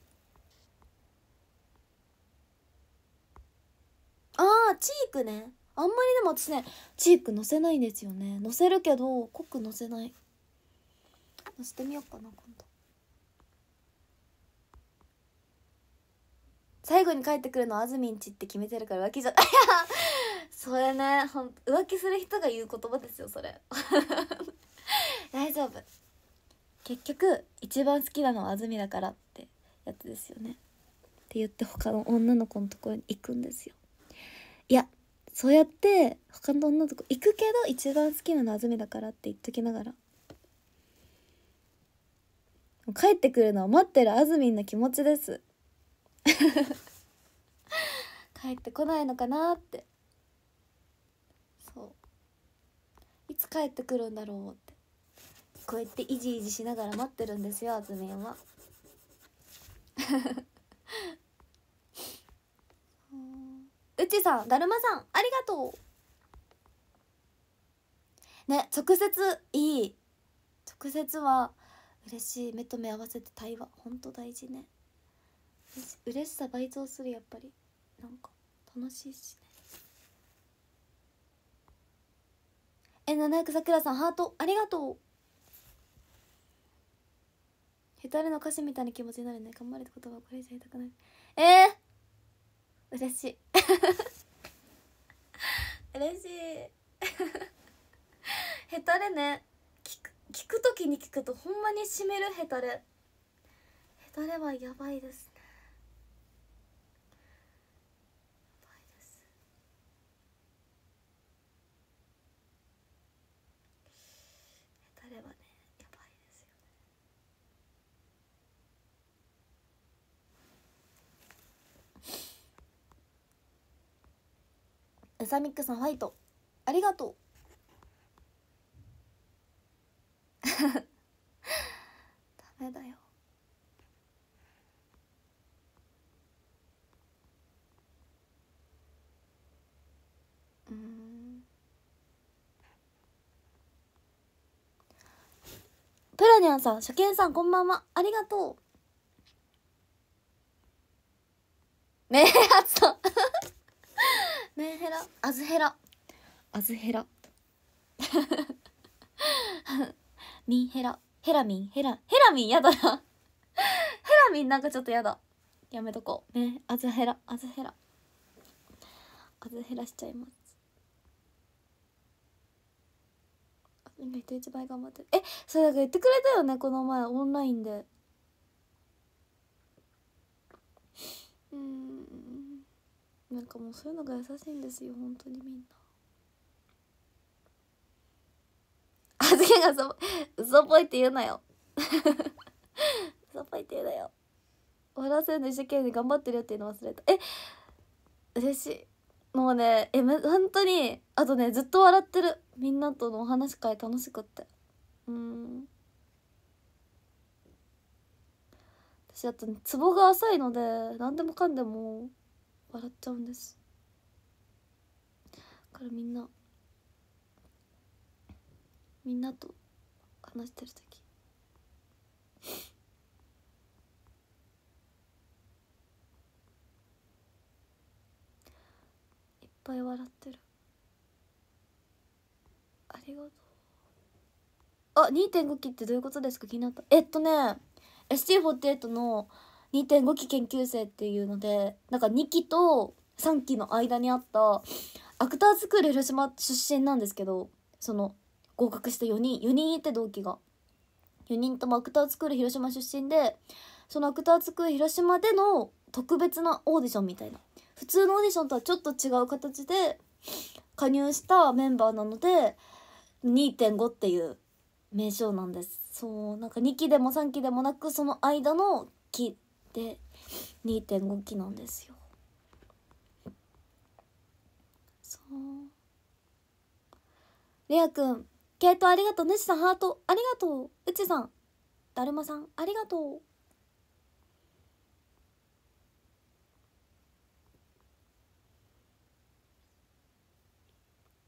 あーチークねあんまりでも私ねチークのせないんですよねのせるけど濃くのせないのせてみようかな今度最後に帰ってくるのはあずみんちって決めてるから浮気じゃ それねほん浮気する人が言う言葉ですよそれ 大丈夫結局一番好きなのは安住だからってやつですよねって言って他の女の子のところに行くんですよいやそうやって他の女の子行くけど一番好きなのは安住だからって言っときながら帰ってくるのを待ってる安住の気持ちです 帰ってこないのかなってそういつ帰ってくるんだろうってこうやってイジイジしながら待ってるんですよあずみんは うちさんだるまさんありがとうね直接いい直接は嬉しい目と目合わせて対話ほんと大事ね嬉しさ倍増するやっぱりなんか楽しいしねえ七役さくらさんハートありがとうヘタレの歌詞みたいな気持ちになるね頑張れって言葉これ以上言いたくないええー、嬉しい 嬉しいヘタレね聞く聞く時に聞くとほんまにしめるヘタレヘタレはやばいですウサミックさんファイトありがとうダメだようんプラニャンさん初見さんこんばんはありがとう名発さんヘアズヘラアズ ヘラミンヘラヘラミンヘラヘラミンやだなヘラミンなんかちょっとやだやめとこうねアズヘラアズヘラアズヘラしちゃいます意一倍頑張ってるえそれだか言ってくれたよねこの前オンラインでかもうそういうのが優しいんですよ本当にみんなあずけがそ嘘っぽいって言うなよ嘘っぽいって言うなよ笑わせるの一生懸命頑張ってるよっていうの忘れたえ嬉しいもうねえ本当にあとねずっと笑ってるみんなとのお話会楽しくってうん私あとツボが浅いので何でもかんでも笑っちゃうんですだからみんなみんなと話してる時いっぱい笑ってるありがとうあ2.5期ってどういうことですか気になったえっとね ST48 の2.5期研究生っていうのでなんか2期と3期の間にあったアクターズクール広島出身なんですけどその合格した4人4人いて同期が4人ともアクターズクール広島出身でそのアクターズクール広島での特別なオーディションみたいな普通のオーディションとはちょっと違う形で加入したメンバーなので2.5っていう名称なんですそうなんか2期でも3期でもなくその間の期で2.5期なんですよそうレアくんケイトありがとうねちさんハートありがとううちさんだるまさんありがとう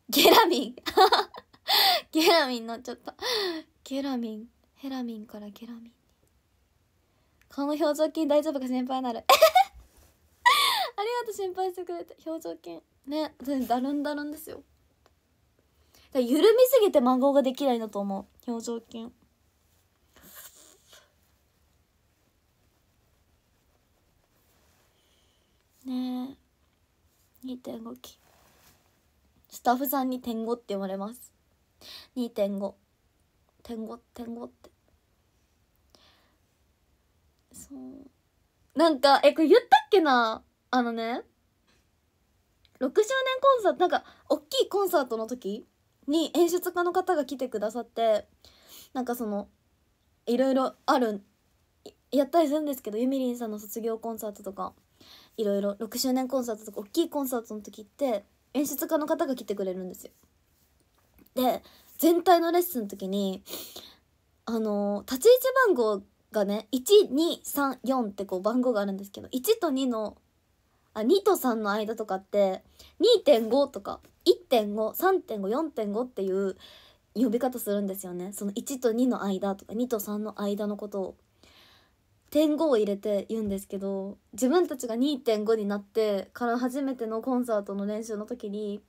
ゲラミン ゲラミンなっちゃったゲラミンヘラミンからゲラミンこの表情筋大丈夫か心配なる ありがとう心配してくれて表情筋ねだるんだるんですよだ緩みすぎて孫ができないんだと思う表情筋ねえ2.5期スタッフさんに「点五って言われます2.5点五点五ってそうなんかえこれ言ったっけなあのね6周年コンサートなんか大きいコンサートの時に演出家の方が来てくださってなんかそのいろいろあるやったりするんですけどゆみりんさんの卒業コンサートとかいろいろ6周年コンサートとか大きいコンサートの時って演出家の方が来てくれるんですよ。で全体のレッスンの時にあの立ち位置番号がね1234ってこう番号があるんですけど1と2のあ2と3の間とかって2.5とか1.53.54.5っていう呼び方するんですよねその1と2の間とか2と3の間のことを点5を入れて言うんですけど自分たちが2.5になってから初めてのコンサートの練習の時に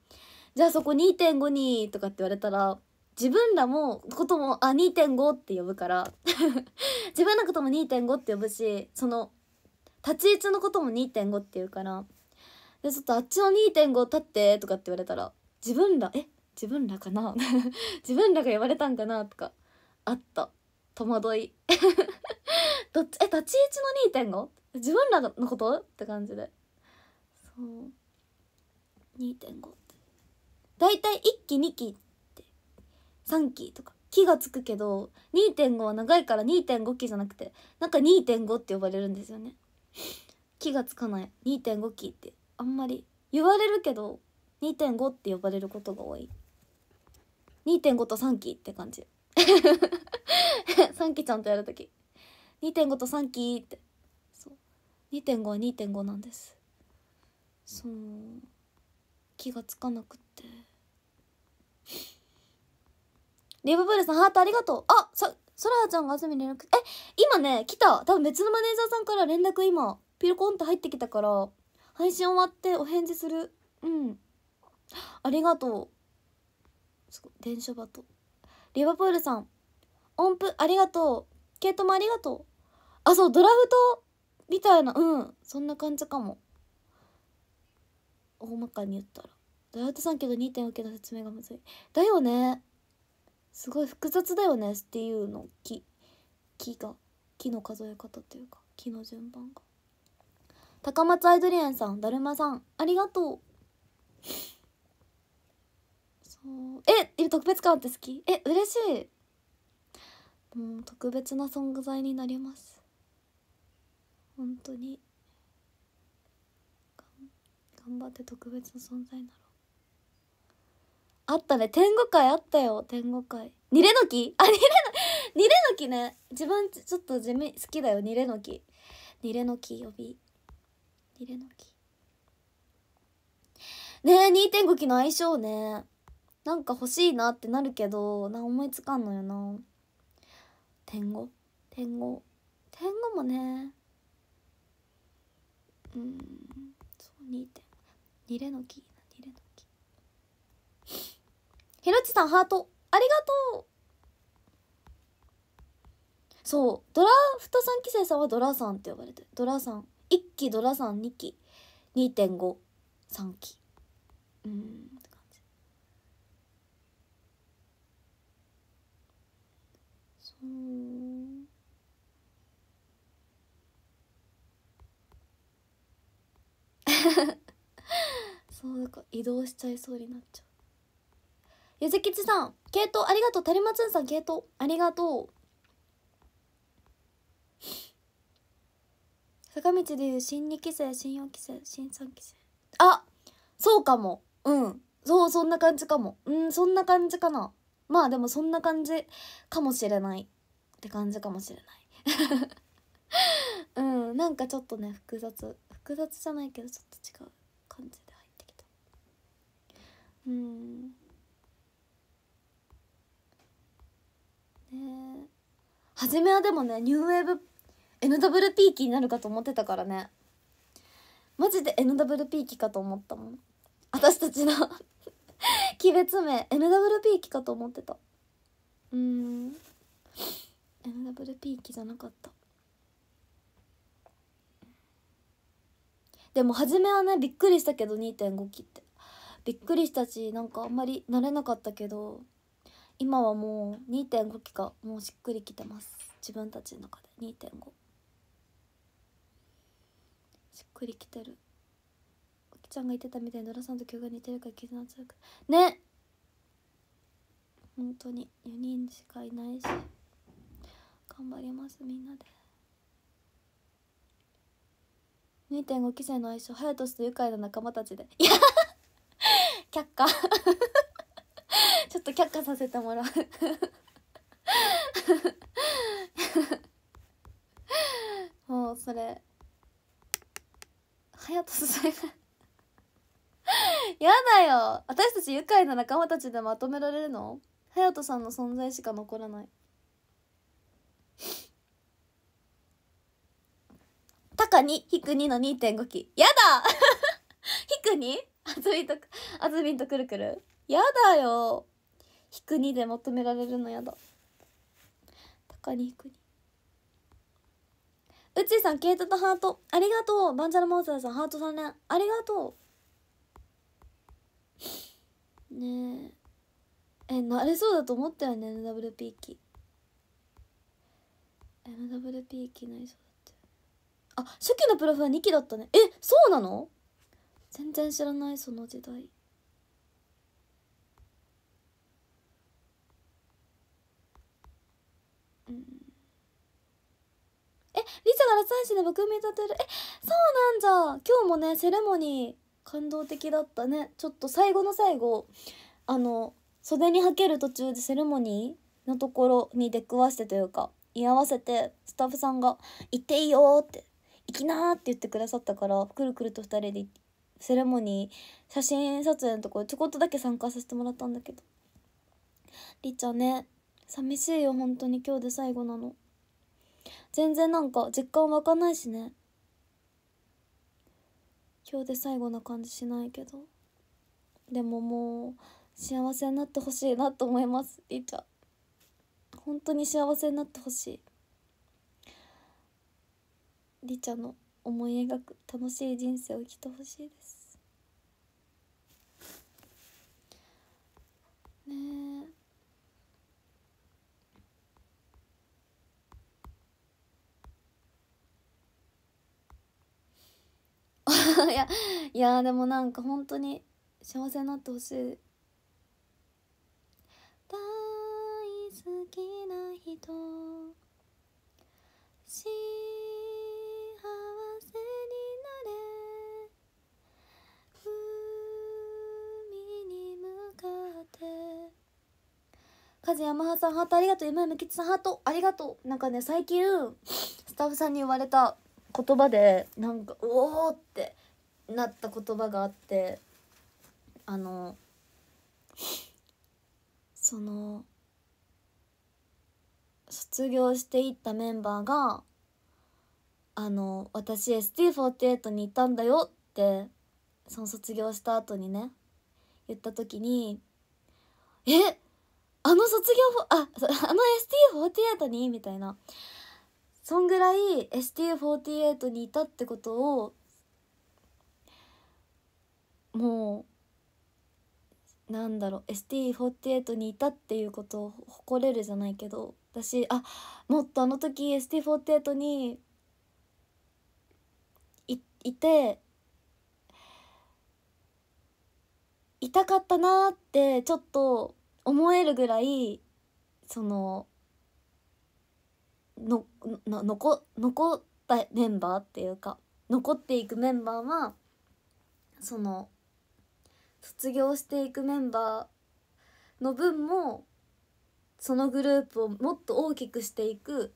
じゃあそこ2.5にとかって言われたら自分らもこともあ2.5って呼ぶから 自分のことも2.5って呼ぶしその立ち位置のことも2.5って言うからでちょっとあっちの2.5立ってとかって言われたら自分らえ自分らかな 自分らが言われたんかなとかあった戸惑い どっちえ立ち位置の 2.5? 自分らのことって感じでそう2.5って大体1期2期3期とか期がつくけど2.5は長いから2.5期じゃなくてなんか2.5って呼ばれるんですよね気がつかない2.5期ってあんまり言われるけど2.5って呼ばれることが多い2.5と3期って感じ3 期ちゃんとやるとき2.5と3期ってそう2.5は2.5なんですそう気がつかなくってリブブルさん、ハートありがとう。あ、さ、そらはちゃんが遊びみ連絡、え、今ね、来た。多分別のマネージャーさんから連絡今、ピルコンって入ってきたから、配信終わってお返事する。うん。ありがとう。すごい、電車バト。リバプールさん、音符ありがとう。ケイトもありがとう。あ、そう、ドラフトみたいな、うん、そんな感じかも。大まかに言ったら。ドラフト3けど2.5けど説明がむずい。だよね。すごい複雑だよねっていうの木木が木の数え方というか木の順番が高松アイドリエンさんだるまさんありがとうそうえ特別感って好きえ嬉しいもう特別な存在になります本当に頑張って特別な存在になるあったね。天狗会あったよ。天狗会。ニレノキあ、ニレノ、ニレノキね。自分ちょっと地味、好きだよ。ニレノキ。ニレノキ呼び。ニレノキ。ねえ、2.5期の相性ね。なんか欲しいなってなるけど、な、思いつかんのよな。天狗天狗。天狗もね。うん、そう、2.5。ニレノキ。ひろちさんハート、ありがとうそう、ドラフト3期生さんはドラさんって呼ばれてドラさん。1期、ドラさん、2期、2.5、3期。うん、って感じ。そう。そうだから移動しちゃいそうになっちゃうゆずきちさん、系統ありがとう。たりまつんさん、系統ありがとう。坂道でいう新2期生、新4期生、新3期生。あそうかも。うん。そう、そんな感じかも。うん、そんな感じかな。まあでもそんな感じかもしれない。って感じかもしれない。うん、なんかちょっとね、複雑。複雑じゃないけど、ちょっと違う感じで入ってきた。うん。初めはでもねニューウェーブ NWP 期になるかと思ってたからねマジで NWP 期かと思ったもん私たちの 鬼別名 NWP 期かと思ってたうん NWP 期じゃなかったでも初めはねびっくりしたけど2.5期ってびっくりしたしなんかあんまり慣れなかったけど今はもう2.5期がもうしっくりきてます自分たちの中で2.5しっくりきてるおきちゃんが言ってたみたいにドラさんと曲が似てるから絆強くね本当に4人しかいないし頑張りますみんなで2.5期生の相性隼人氏と愉快な仲間たちでいや却下ちょっと却下させてもらう もうそれ隼人さんがやだよ私たち愉快な仲間たちでまとめられるの隼人さんの存在しか残らない高に引く2の2.5期やだ引くにあずみとあずみとくるくるやだよ引く2で求められるのやだ高に引く2うちさん、ケイトとハート。ありがとう。バンジャラモンスターさん、ハート3連。ありがとう。ねえ。え、なれそうだと思ったよね、NWP 期 NWP 期なりそうだって。あ、初期のプロフは2期だったね。え、そうなの全然知らない、その時代。えリサがラサンシで僕見立てるえそうなんじゃ今日もねセレモニー感動的だったねちょっと最後の最後あの袖にはける途中でセレモニーのところに出くわしてというか居合わせてスタッフさんが「行っていいよ」って「行きな」って言ってくださったからくるくると2人でセレモニー写真撮影のところちょこっとだけ参加させてもらったんだけどりっちゃんね寂しいよ本当に今日で最後なの。全然なんか実感湧かないしね今日で最後な感じしないけどでももう幸せになってほしいなと思いますりちゃん本当に幸せになってほしいりちゃんの思い描く楽しい人生を生きてほしいですねえ いやいやでもなんか本当に幸せになってほしい大好きな人幸せになれ海に向かってカズヤマハさんハートありがとう今むきつさんハートありがとうなんかね最近スタッフさんに言われた言葉でなんか「おお!」ってなった言葉があってあのその卒業していったメンバーが「あの私 ST48 に行ったんだよ」ってその卒業した後にね言った時に「えあの卒業ああの ST48 に?」みたいなそんぐらい STU48 にいたってことをもうなんだろう ST48 にいたっていうことを誇れるじゃないけど私あもっとあの時 ST48 にいいていたかったなってちょっと思えるぐらいそののの残残ったメンバーっていうか残っていくメンバーはその卒業していくメンバーの分もそのグループをもっと大きくしていく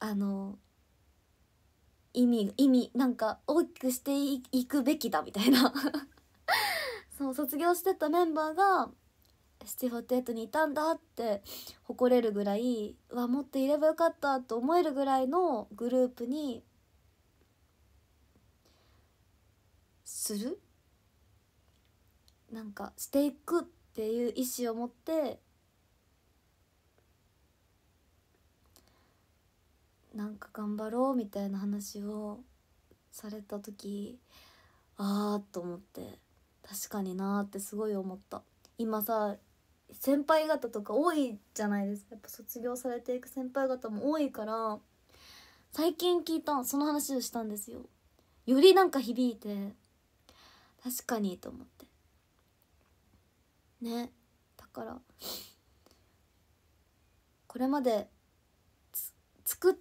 あの意味意味なんか大きくしていくべきだみたいな そう卒業してったメンバーがスティフォテッドにいたんだって誇れるぐらいうわもっといればよかったと思えるぐらいのグループにするなんかしていくっていう意思を持ってなんか頑張ろうみたいな話をされた時ああと思って確かになーってすごい思った今さ先輩方とか多いじゃないですかやっぱ卒業されていく先輩方も多いから最近聞いたその話をしたんですよよりなんか響いて確かにと思ってねだからこれまで作っ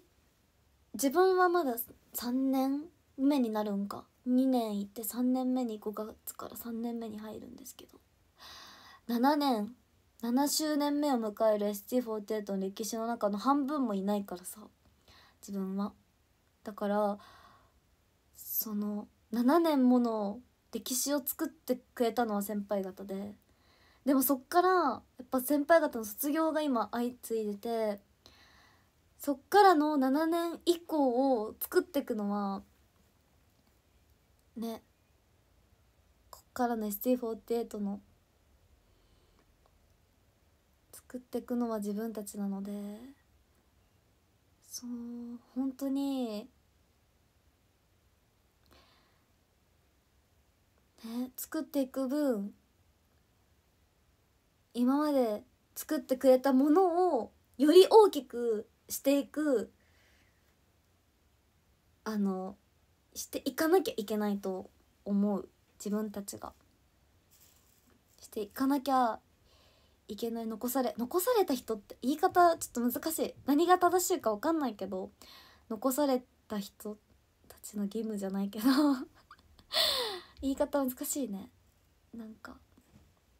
自分はまだ3年目になるんか2年行って3年目に5月から3年目に入るんですけど7年7周年目を迎える ST48 の歴史の中の半分もいないからさ自分はだからその7年もの歴史を作ってくれたのは先輩方ででもそっからやっぱ先輩方の卒業が今相次いでてそっからの7年以降を作っていくのはねこっからの ST48 の作っていくのは自分たちなのでそう本当にね作っていく分今まで作ってくれたものをより大きくしていくあのしていかなきゃいけないと思う自分たちがしていかなきゃいけない残され残された人って言い方ちょっと難しい何が正しいか分かんないけど残された人たちの義務じゃないけど 言い方難しいねなんか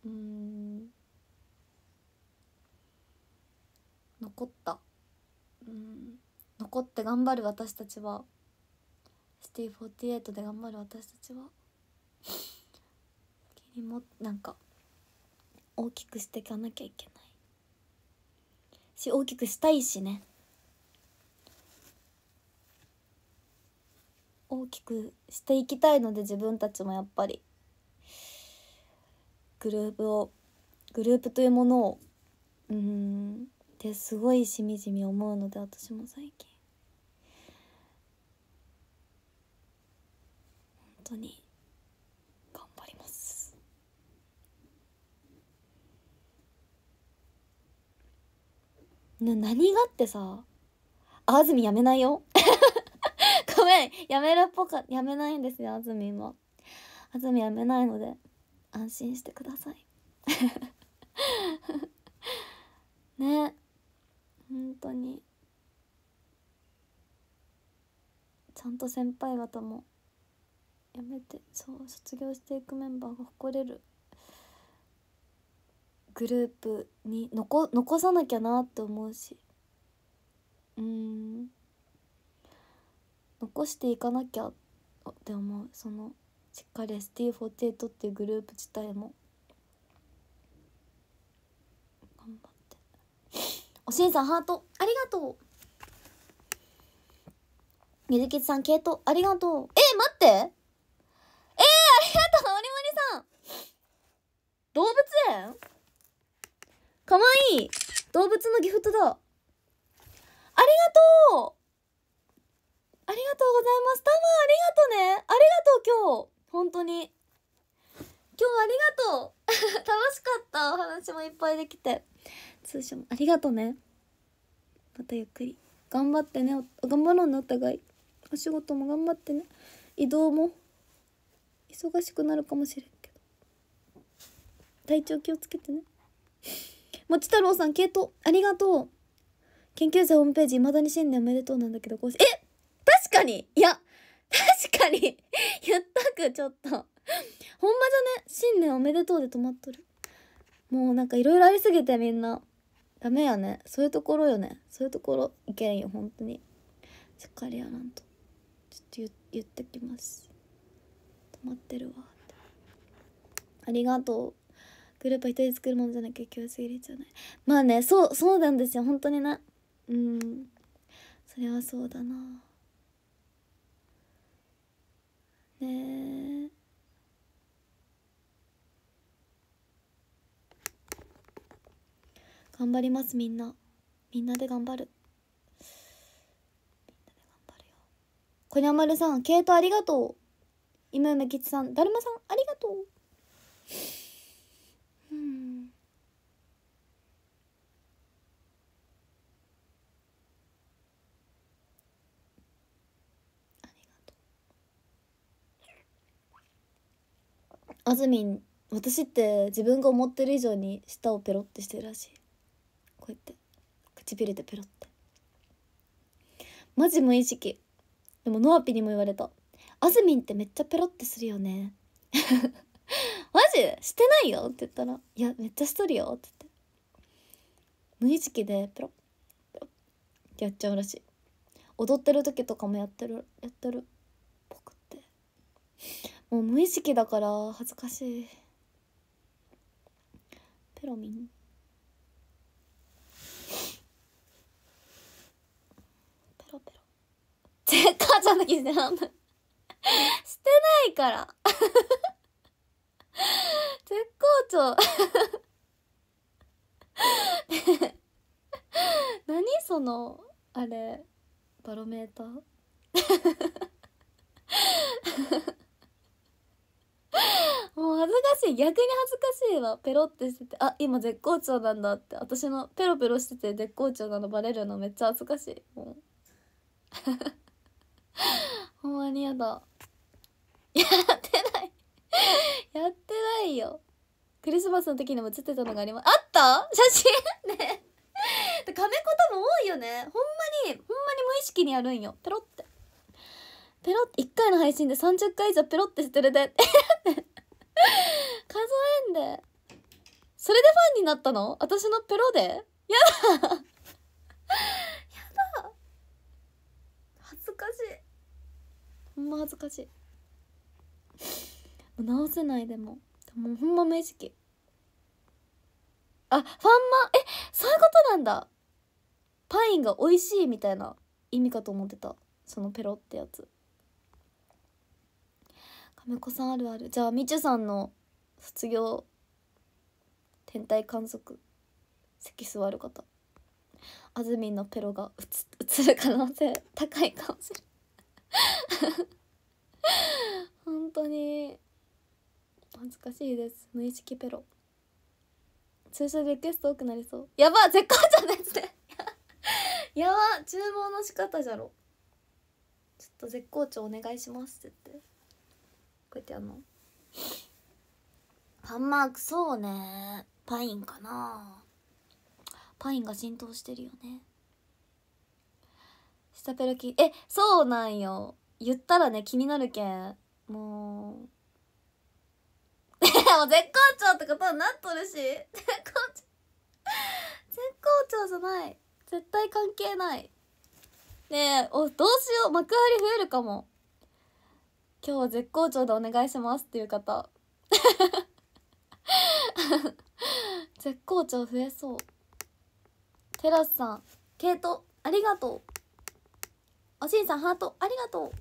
うん残ったうん残って頑張る私たちはシティ48で頑張る私たちはなんか大きくしていかなきゃいけないし大きくしたいしね大きくしていきたいので自分たちもやっぱりグループをグループというものをうんってすごいしみじみ思うので私も最近本当にな何がってさあ住やめないよ ごめんやめるっぽかやめないんですよ安住今安住やめないので安心してください ね本当にちゃんと先輩方もやめてそう卒業していくメンバーが誇れるグループに残残さなきゃなって思うしうん残していかなきゃって思うそのしっかり ST48 っていうグループ自体も頑張っておしんさんハートありがとう水ずきつさん系統ありがとうえー、待ってえー、ありがとう森森さん動物園かわいい動物のギフトだありがとうありがとうございますたまありがとねありがとう今日本当に今日ありがとう 楽しかったお話もいっぱいできて通称もありがとねまたゆっくり頑張ってね頑張ろうねお互いお仕事も頑張ってね移動も忙しくなるかもしれんけど体調気をつけてねもち太郎さん、系統、ありがとう。研究生ホームページ、未だに新年おめでとうなんだけど、こうし、え確かにいや、確かに言ったく、ちょっとほんまじゃね新年おめでとうで止まっとる。もうなんかいろいろありすぎてみんな。ダメやね。そういうところよね。そういうところ、いけんよ、ほんとに。しっかりやらんと。ちょっと言ってきます。止まってるわって。ありがとう。グループは一人で作るものじゃなきゃ強すぎる必ゃないまあねそうそうなんですよ本当になうんそれはそうだなねえ頑張りますみんなみんなで頑張るこにゃまるさん、ケイトありがとう。今夢吉さん、だるまさん、ありがとう。うんありがとうあずみん私って自分が思ってる以上に舌をペロってしてるらしいこうやって唇でペロってマジ無意識でもノアピにも言われた「あずみんってめっちゃペロってするよね」マジしてないよ」って言ったら「いやめっちゃしとるよ」って言って無意識でペロペロってやっちゃうらしい踊ってる時とかもやってるやってる僕ってもう無意識だから恥ずかしいペロミンペロペロチェッカーじゃなきゃ してないから絶好調 何そのあれバロメーター もう恥ずかしい逆に恥ずかしいわペロってしててあ今絶好調なんだって私のペロペロしてて絶好調なのバレるのめっちゃ恥ずかしいもう ほんまにやだやってない やってないよクリスマスの時にも写ってたのがありますあった写真ね カメコ多分多いよねほんまにほんまに無意識にやるんよペロってペロって1回の配信で30回以上ペロってしてるで 数えんでそれでファンになったの私のペロでやだやだ恥ずかしいほんま恥ずかしい直せないでももうほんま無意識あファンマえそういうことなんだパインが美味しいみたいな意味かと思ってたそのペロってやつ亀子さんあるあるじゃあみちゅさんの卒業天体観測席座る方あずみんのペロがうつる可能性高いかもしれない本当に恥ずかしいです無意識ペロ通称リクエスト多くなりそうやば絶好調ですね やば注文の仕方じゃろちょっと絶好調お願いしますって言ってこうやってあのハンマークそうねパインかなパインが浸透してるよね下ペロキえそうなんよ言ったらね気になるけんもうもう絶好調ってことになっとるし絶好調絶好調じゃない絶対関係ないねえおどうしよう幕張増えるかも今日は絶好調でお願いしますっていう方 絶好調増えそうテラスさんケイトありがとうおしんさんハートありがとう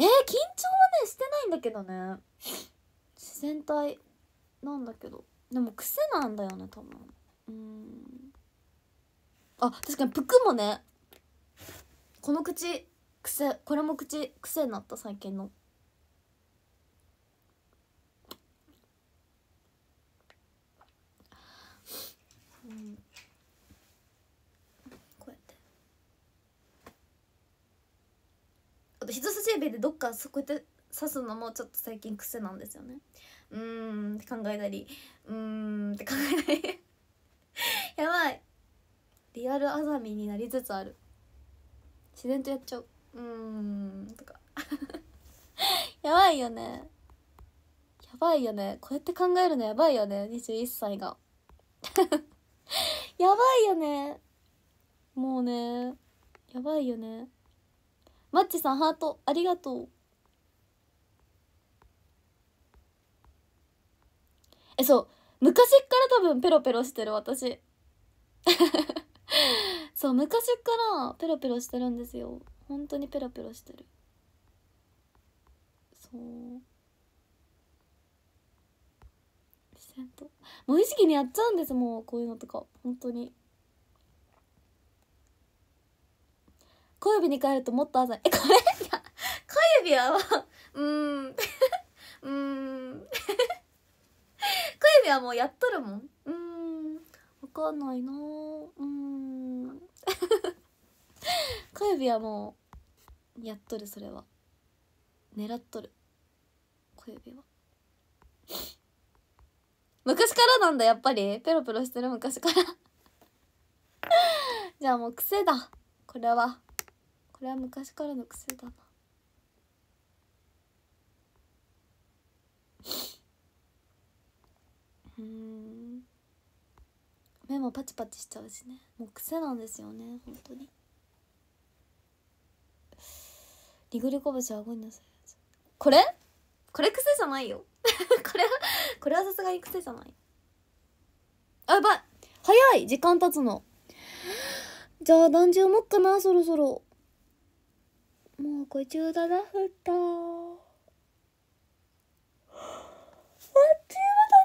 えー、緊張はねしてないんだけどね自然体なんだけどでも癖なんだよね多分うんあ確かにプクもねこの口癖これも口癖になった最近のあと人差し指でどっかそこで刺すのもちょっと最近癖なんですよねうーんって考えたりうーんって考えたり やばいリアルあざみになりつつある自然とやっちゃううーんとか やばいよねやばいよねこうやって考えるのやばいよね21歳が やばいよねもうねやばいよねマッチさんハートありがとうえそう昔っから多分ペロペロしてる私 そう昔っからペロペロしてるんですよ本当にペロペロしてるそう自然と無意識にやっちゃうんですもうこういうのとか本当に小指に変えるともっと浅いえこれ小指はもううんうん 小指はもうやっとるもんうんわかんないなうん 小指はもうやっとるそれは狙っとる小指は 昔からなんだやっぱりペロペロしてる昔からじゃあもう癖だこれはこれは昔からの癖だなうん目もパチパチしちゃうしねもう癖なんですよね本当にリグリこぼしはごめんなさいこれこれ癖じゃないよ これはこれはさすがに癖じゃないあやばい早い時間経つのじゃあ団地読もっかなそろそろもう57分だあっという間だ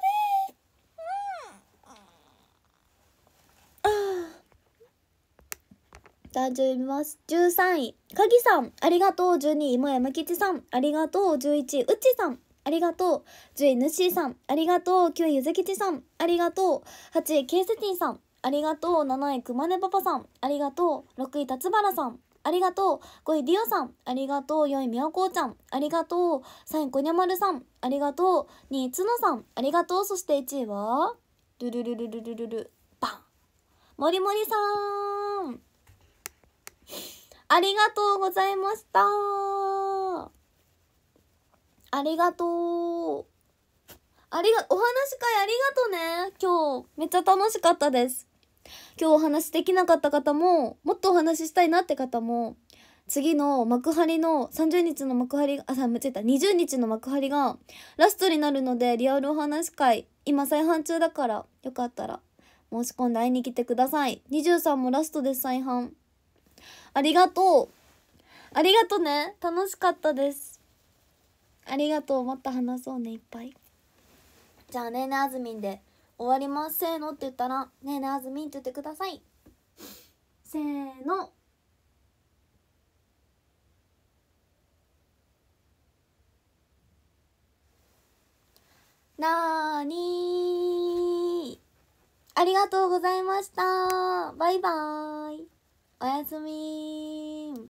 ねうんああ生日あます。13位、カギさん、ありがとう。12位、今山吉さん、ありがとう。11位、うちさん、ありがとう。10位、ぬしーさん、ありがとう。9位、ゆずきちさん、ありがとう。8位、ケイセティさん、ありがとう。7位、くまねパパさん、ありがとう。6位、たつばらさん、ありがとう。ごいディオさん、ありがとう。よいみやこうちゃん、ありがとう。さんこにゃまるさん、ありがとう。につのさん、ありがとう。そして1位は、ルルルルルルルル、バン。もりもりさん。ありがとうございました。ありがとう。ありが、お話会ありがとうね。今日、めっちゃ楽しかったです。今日お話できなかった方も、もっとお話ししたいなって方も、次の幕張の30日の幕張あさ間違えた20日の幕張がラストになるのでリアルお話会今再販中だからよかったら申し込んで会いに来てください23もラストです再販ありがとうありがとね楽しかったですありがとうまた話そうねいっぱいじゃあねねあずみんで終わりますせーのって言ったら「ねえねえあずみ」って言ってくださいせーのなーにーありがとうございましたバイバーイおやすみ